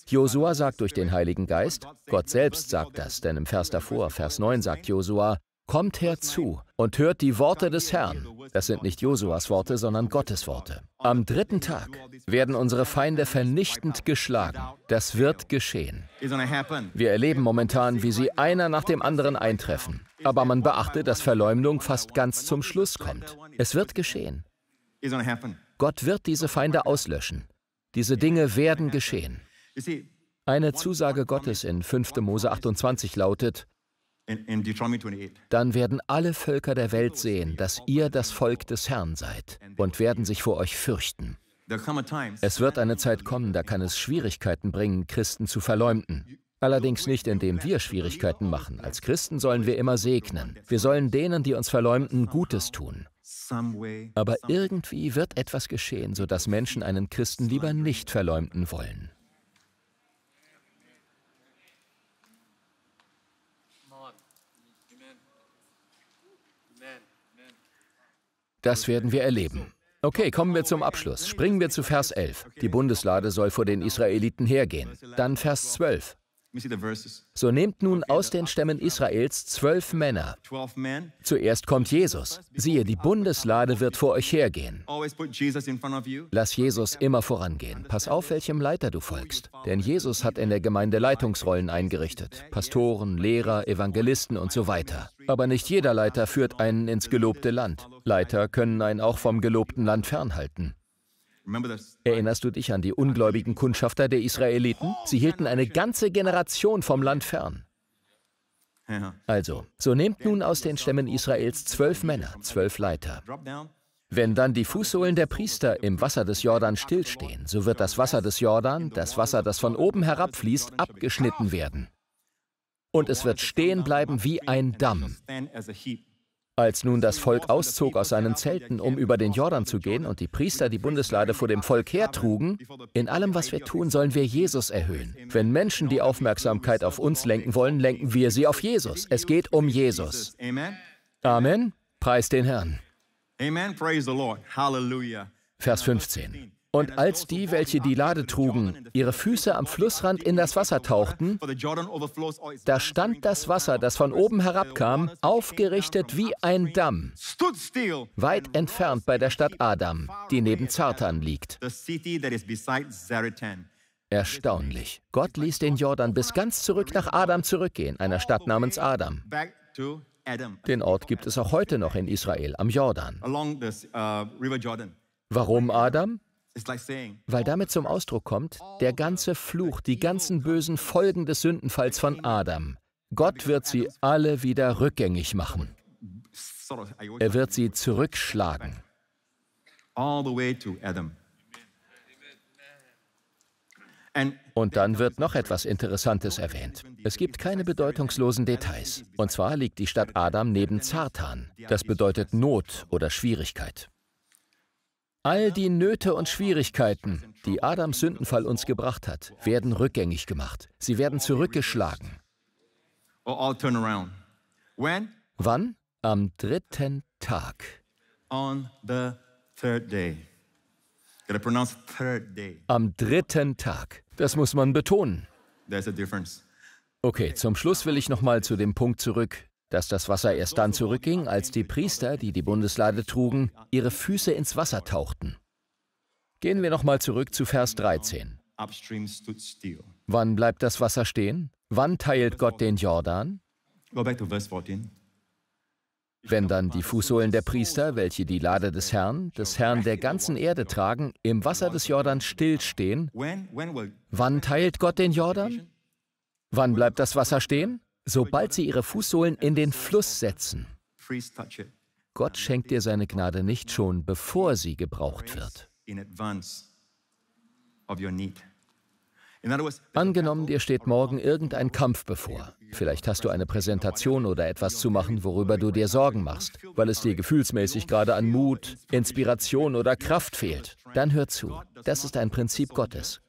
Josua sagt durch den Heiligen Geist, Gott selbst sagt das, denn im Vers davor, Vers 9 sagt Josua, Kommt herzu und hört die Worte des Herrn. Das sind nicht Josuas Worte, sondern Gottes Worte. Am dritten Tag werden unsere Feinde vernichtend geschlagen. Das wird geschehen. Wir erleben momentan, wie sie einer nach dem anderen eintreffen. Aber man beachte, dass Verleumdung fast ganz zum Schluss kommt. Es wird geschehen. Gott wird diese Feinde auslöschen. Diese Dinge werden geschehen. Eine Zusage Gottes in 5. Mose 28 lautet, dann werden alle Völker der Welt sehen, dass ihr das Volk des Herrn seid und werden sich vor euch fürchten. Es wird eine Zeit kommen, da kann es Schwierigkeiten bringen, Christen zu verleumden. Allerdings nicht, indem wir Schwierigkeiten machen. Als Christen sollen wir immer segnen. Wir sollen denen, die uns verleumden, Gutes tun. Aber irgendwie wird etwas geschehen, sodass Menschen einen Christen lieber nicht verleumden wollen. Das werden wir erleben. Okay, kommen wir zum Abschluss. Springen wir zu Vers 11. Die Bundeslade soll vor den Israeliten hergehen. Dann Vers 12. So nehmt nun aus den Stämmen Israels zwölf Männer. Zuerst kommt Jesus. Siehe, die Bundeslade wird vor euch hergehen. Lass Jesus immer vorangehen. Pass auf, welchem Leiter du folgst. Denn Jesus hat in der Gemeinde Leitungsrollen eingerichtet. Pastoren, Lehrer, Evangelisten und so weiter. Aber nicht jeder Leiter führt einen ins gelobte Land. Leiter können einen auch vom gelobten Land fernhalten. Erinnerst du dich an die ungläubigen Kundschafter der Israeliten? Sie hielten eine ganze Generation vom Land fern. Also, so nehmt nun aus den Stämmen Israels zwölf Männer, zwölf Leiter. Wenn dann die Fußsohlen der Priester im Wasser des Jordan stillstehen, so wird das Wasser des Jordan, das Wasser, das von oben herabfließt, abgeschnitten werden. Und es wird stehen bleiben wie ein Damm. Als nun das Volk auszog aus seinen Zelten, um über den Jordan zu gehen und die Priester die Bundeslade vor dem Volk hertrugen, in allem, was wir tun, sollen wir Jesus erhöhen. Wenn Menschen die Aufmerksamkeit auf uns lenken wollen, lenken wir sie auf Jesus. Es geht um Jesus. Amen. Preis den Herrn. Amen. Praise the Lord. Hallelujah. Vers 15. Und als die, welche die Lade trugen, ihre Füße am Flussrand in das Wasser tauchten, da stand das Wasser, das von oben herabkam, aufgerichtet wie ein Damm, weit entfernt bei der Stadt Adam, die neben Zartan liegt. Erstaunlich. Gott ließ den Jordan bis ganz zurück nach Adam zurückgehen, einer Stadt namens Adam. Den Ort gibt es auch heute noch in Israel, am Jordan. Uh, Warum Adam? Weil damit zum Ausdruck kommt, der ganze Fluch, die ganzen bösen Folgen des Sündenfalls von Adam. Gott wird sie alle wieder rückgängig machen. Er wird sie zurückschlagen. Und dann wird noch etwas Interessantes erwähnt. Es gibt keine bedeutungslosen Details. Und zwar liegt die Stadt Adam neben Zartan. Das bedeutet Not oder Schwierigkeit. All die Nöte und Schwierigkeiten, die Adams Sündenfall uns gebracht hat, werden rückgängig gemacht. Sie werden zurückgeschlagen. Wann? Am dritten Tag. Am dritten Tag. Das muss man betonen. Okay, zum Schluss will ich nochmal zu dem Punkt zurück, dass das Wasser erst dann zurückging, als die Priester, die die Bundeslade trugen, ihre Füße ins Wasser tauchten. Gehen wir nochmal zurück zu Vers 13. Wann bleibt das Wasser stehen? Wann teilt Gott den Jordan? Wenn dann die Fußsohlen der Priester, welche die Lade des Herrn, des Herrn der ganzen Erde tragen, im Wasser des Jordans stillstehen, wann teilt Gott den Jordan? Wann bleibt das Wasser stehen? sobald sie ihre Fußsohlen in den Fluss setzen. Gott schenkt dir seine Gnade nicht schon, bevor sie gebraucht wird. Angenommen, dir steht morgen irgendein Kampf bevor. Vielleicht hast du eine Präsentation oder etwas zu machen, worüber du dir Sorgen machst, weil es dir gefühlsmäßig gerade an Mut, Inspiration oder Kraft fehlt. Dann hör zu. Das ist ein Prinzip Gottes.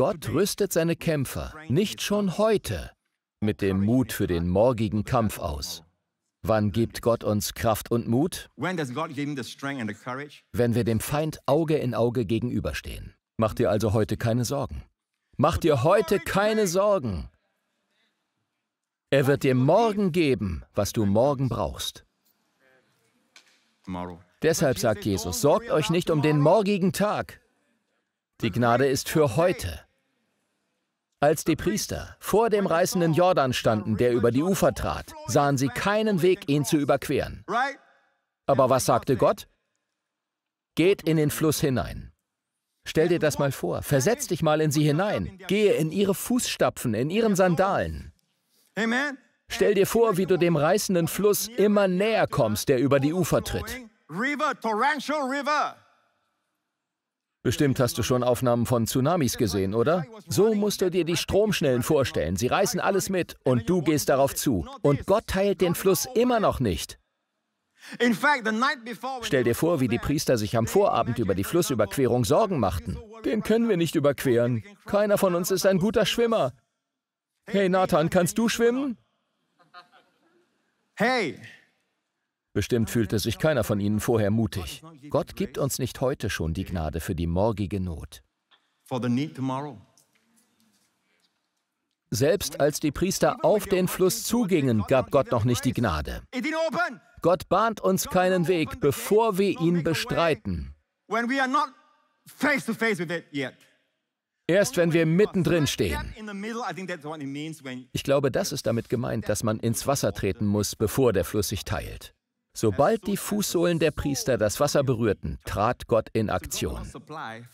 Gott rüstet seine Kämpfer nicht schon heute mit dem Mut für den morgigen Kampf aus. Wann gibt Gott uns Kraft und Mut? Wenn wir dem Feind Auge in Auge gegenüberstehen. Macht dir also heute keine Sorgen. Macht dir heute keine Sorgen. Er wird dir morgen geben, was du morgen brauchst. Deshalb sagt Jesus, sorgt euch nicht um den morgigen Tag. Die Gnade ist für heute. Als die Priester vor dem reißenden Jordan standen, der über die Ufer trat, sahen sie keinen Weg, ihn zu überqueren. Aber was sagte Gott? Geht in den Fluss hinein. Stell dir das mal vor, versetz dich mal in sie hinein, gehe in ihre Fußstapfen, in ihren Sandalen. Stell dir vor, wie du dem reißenden Fluss immer näher kommst, der über die Ufer tritt. Bestimmt hast du schon Aufnahmen von Tsunamis gesehen, oder? So musst du dir die Stromschnellen vorstellen. Sie reißen alles mit und du gehst darauf zu. Und Gott teilt den Fluss immer noch nicht. Stell dir vor, wie die Priester sich am Vorabend über die Flussüberquerung Sorgen machten. Den können wir nicht überqueren. Keiner von uns ist ein guter Schwimmer. Hey Nathan, kannst du schwimmen? Hey, Bestimmt fühlte sich keiner von ihnen vorher mutig. Gott gibt uns nicht heute schon die Gnade für die morgige Not. Selbst als die Priester auf den Fluss zugingen, gab Gott noch nicht die Gnade. Gott bahnt uns keinen Weg, bevor wir ihn bestreiten. Erst wenn wir mittendrin stehen. Ich glaube, das ist damit gemeint, dass man ins Wasser treten muss, bevor der Fluss sich teilt. Sobald die Fußsohlen der Priester das Wasser berührten, trat Gott in Aktion.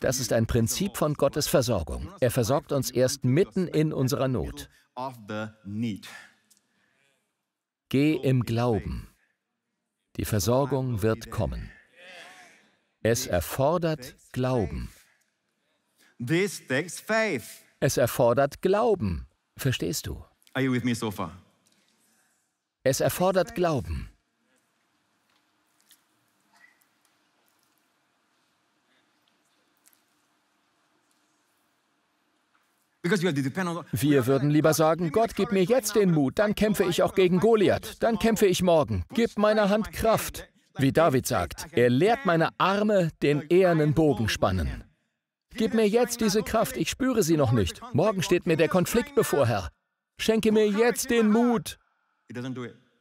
Das ist ein Prinzip von Gottes Versorgung. Er versorgt uns erst mitten in unserer Not. Geh im Glauben. Die Versorgung wird kommen. Es erfordert Glauben. Es erfordert Glauben. Verstehst du? Es erfordert Glauben. Wir würden lieber sagen, Gott, gib mir jetzt den Mut, dann kämpfe ich auch gegen Goliath, dann kämpfe ich morgen, gib meiner Hand Kraft. Wie David sagt, er lehrt meine Arme den ehernen Bogen spannen. Gib mir jetzt diese Kraft, ich spüre sie noch nicht. Morgen steht mir der Konflikt bevor, Herr. Schenke mir jetzt den Mut.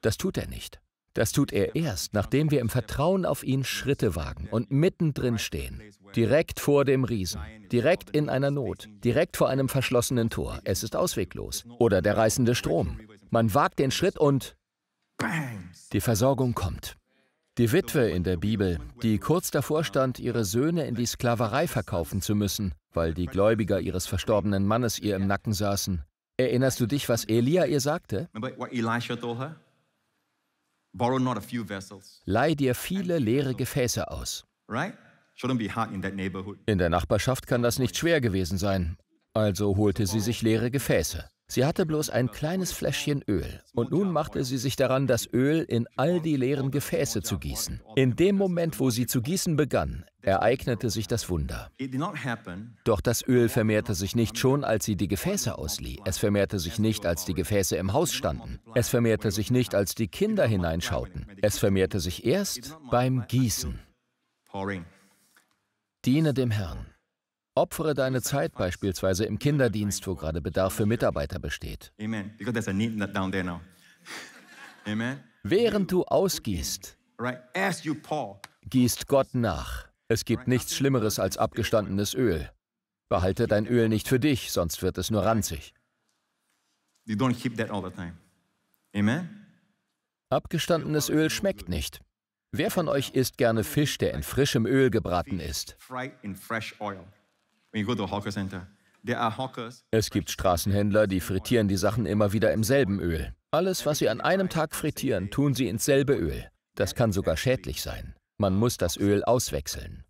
Das tut er nicht. Das tut er erst, nachdem wir im Vertrauen auf ihn Schritte wagen und mittendrin stehen. Direkt vor dem Riesen, direkt in einer Not, direkt vor einem verschlossenen Tor. Es ist ausweglos. Oder der reißende Strom. Man wagt den Schritt und die Versorgung kommt. Die Witwe in der Bibel, die kurz davor stand, ihre Söhne in die Sklaverei verkaufen zu müssen, weil die Gläubiger ihres verstorbenen Mannes ihr im Nacken saßen. Erinnerst du dich, was Elia ihr sagte? Leih dir viele leere Gefäße aus. In der Nachbarschaft kann das nicht schwer gewesen sein. Also holte sie sich leere Gefäße. Sie hatte bloß ein kleines Fläschchen Öl und nun machte sie sich daran, das Öl in all die leeren Gefäße zu gießen. In dem Moment, wo sie zu gießen begann, ereignete sich das Wunder. Doch das Öl vermehrte sich nicht schon, als sie die Gefäße auslieh. Es vermehrte sich nicht, als die Gefäße im Haus standen. Es vermehrte sich nicht, als die Kinder hineinschauten. Es vermehrte sich erst beim Gießen. Diene dem Herrn. Opfere deine Zeit beispielsweise im Kinderdienst, wo gerade Bedarf für Mitarbeiter besteht. <laughs> Während du ausgießt, gießt Gott nach. Es gibt nichts Schlimmeres als abgestandenes Öl. Behalte dein Öl nicht für dich, sonst wird es nur ranzig. Abgestandenes Öl schmeckt nicht. Wer von euch isst gerne Fisch, der in frischem Öl gebraten ist? Es gibt Straßenhändler, die frittieren die Sachen immer wieder im selben Öl. Alles, was sie an einem Tag frittieren, tun sie ins selbe Öl. Das kann sogar schädlich sein. Man muss das Öl auswechseln.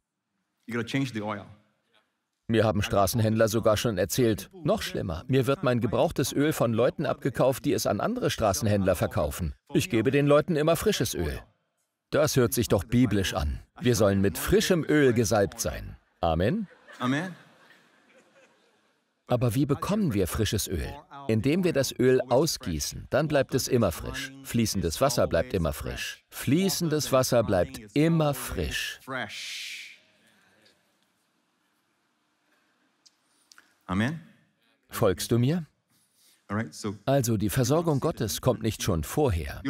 Mir haben Straßenhändler sogar schon erzählt, noch schlimmer, mir wird mein gebrauchtes Öl von Leuten abgekauft, die es an andere Straßenhändler verkaufen. Ich gebe den Leuten immer frisches Öl. Das hört sich doch biblisch an. Wir sollen mit frischem Öl gesalbt sein. Amen. Amen. Aber wie bekommen wir frisches Öl? Indem wir das Öl ausgießen, dann bleibt es immer frisch. Fließendes Wasser bleibt immer frisch. Fließendes Wasser bleibt immer frisch. Amen. Folgst du mir? Also die Versorgung Gottes kommt nicht schon vorher,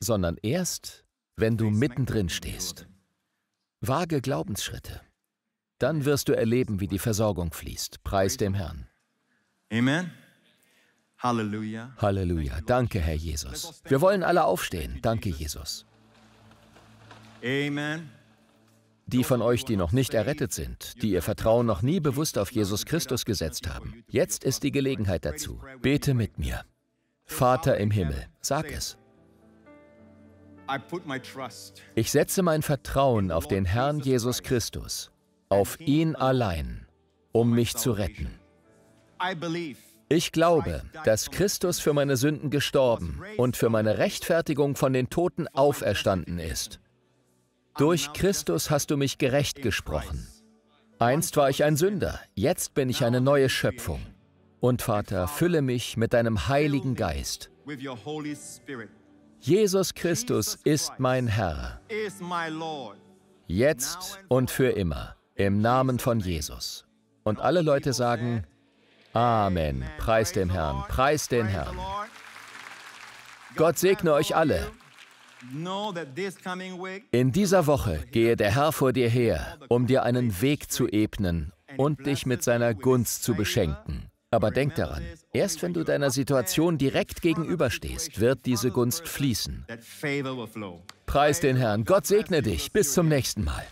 sondern erst, wenn du mittendrin stehst. Wage Glaubensschritte. Dann wirst du erleben, wie die Versorgung fließt. Preis dem Herrn. Amen. Halleluja. Halleluja. Danke, Herr Jesus. Wir wollen alle aufstehen. Danke, Jesus. Amen. Die von euch, die noch nicht errettet sind, die ihr Vertrauen noch nie bewusst auf Jesus Christus gesetzt haben, jetzt ist die Gelegenheit dazu. Bete mit mir. Vater im Himmel, sag es. Ich setze mein Vertrauen auf den Herrn Jesus Christus auf ihn allein, um mich zu retten. Ich glaube, dass Christus für meine Sünden gestorben und für meine Rechtfertigung von den Toten auferstanden ist. Durch Christus hast du mich gerecht gesprochen. Einst war ich ein Sünder, jetzt bin ich eine neue Schöpfung. Und Vater, fülle mich mit deinem Heiligen Geist. Jesus Christus ist mein Herr, jetzt und für immer. Im Namen von Jesus. Und alle Leute sagen, Amen. Preis dem Herrn. Preis den Herrn. Gott segne euch alle. In dieser Woche gehe der Herr vor dir her, um dir einen Weg zu ebnen und dich mit seiner Gunst zu beschenken. Aber denk daran, erst wenn du deiner Situation direkt gegenüberstehst, wird diese Gunst fließen. Preis den Herrn. Gott segne dich. Bis zum nächsten Mal.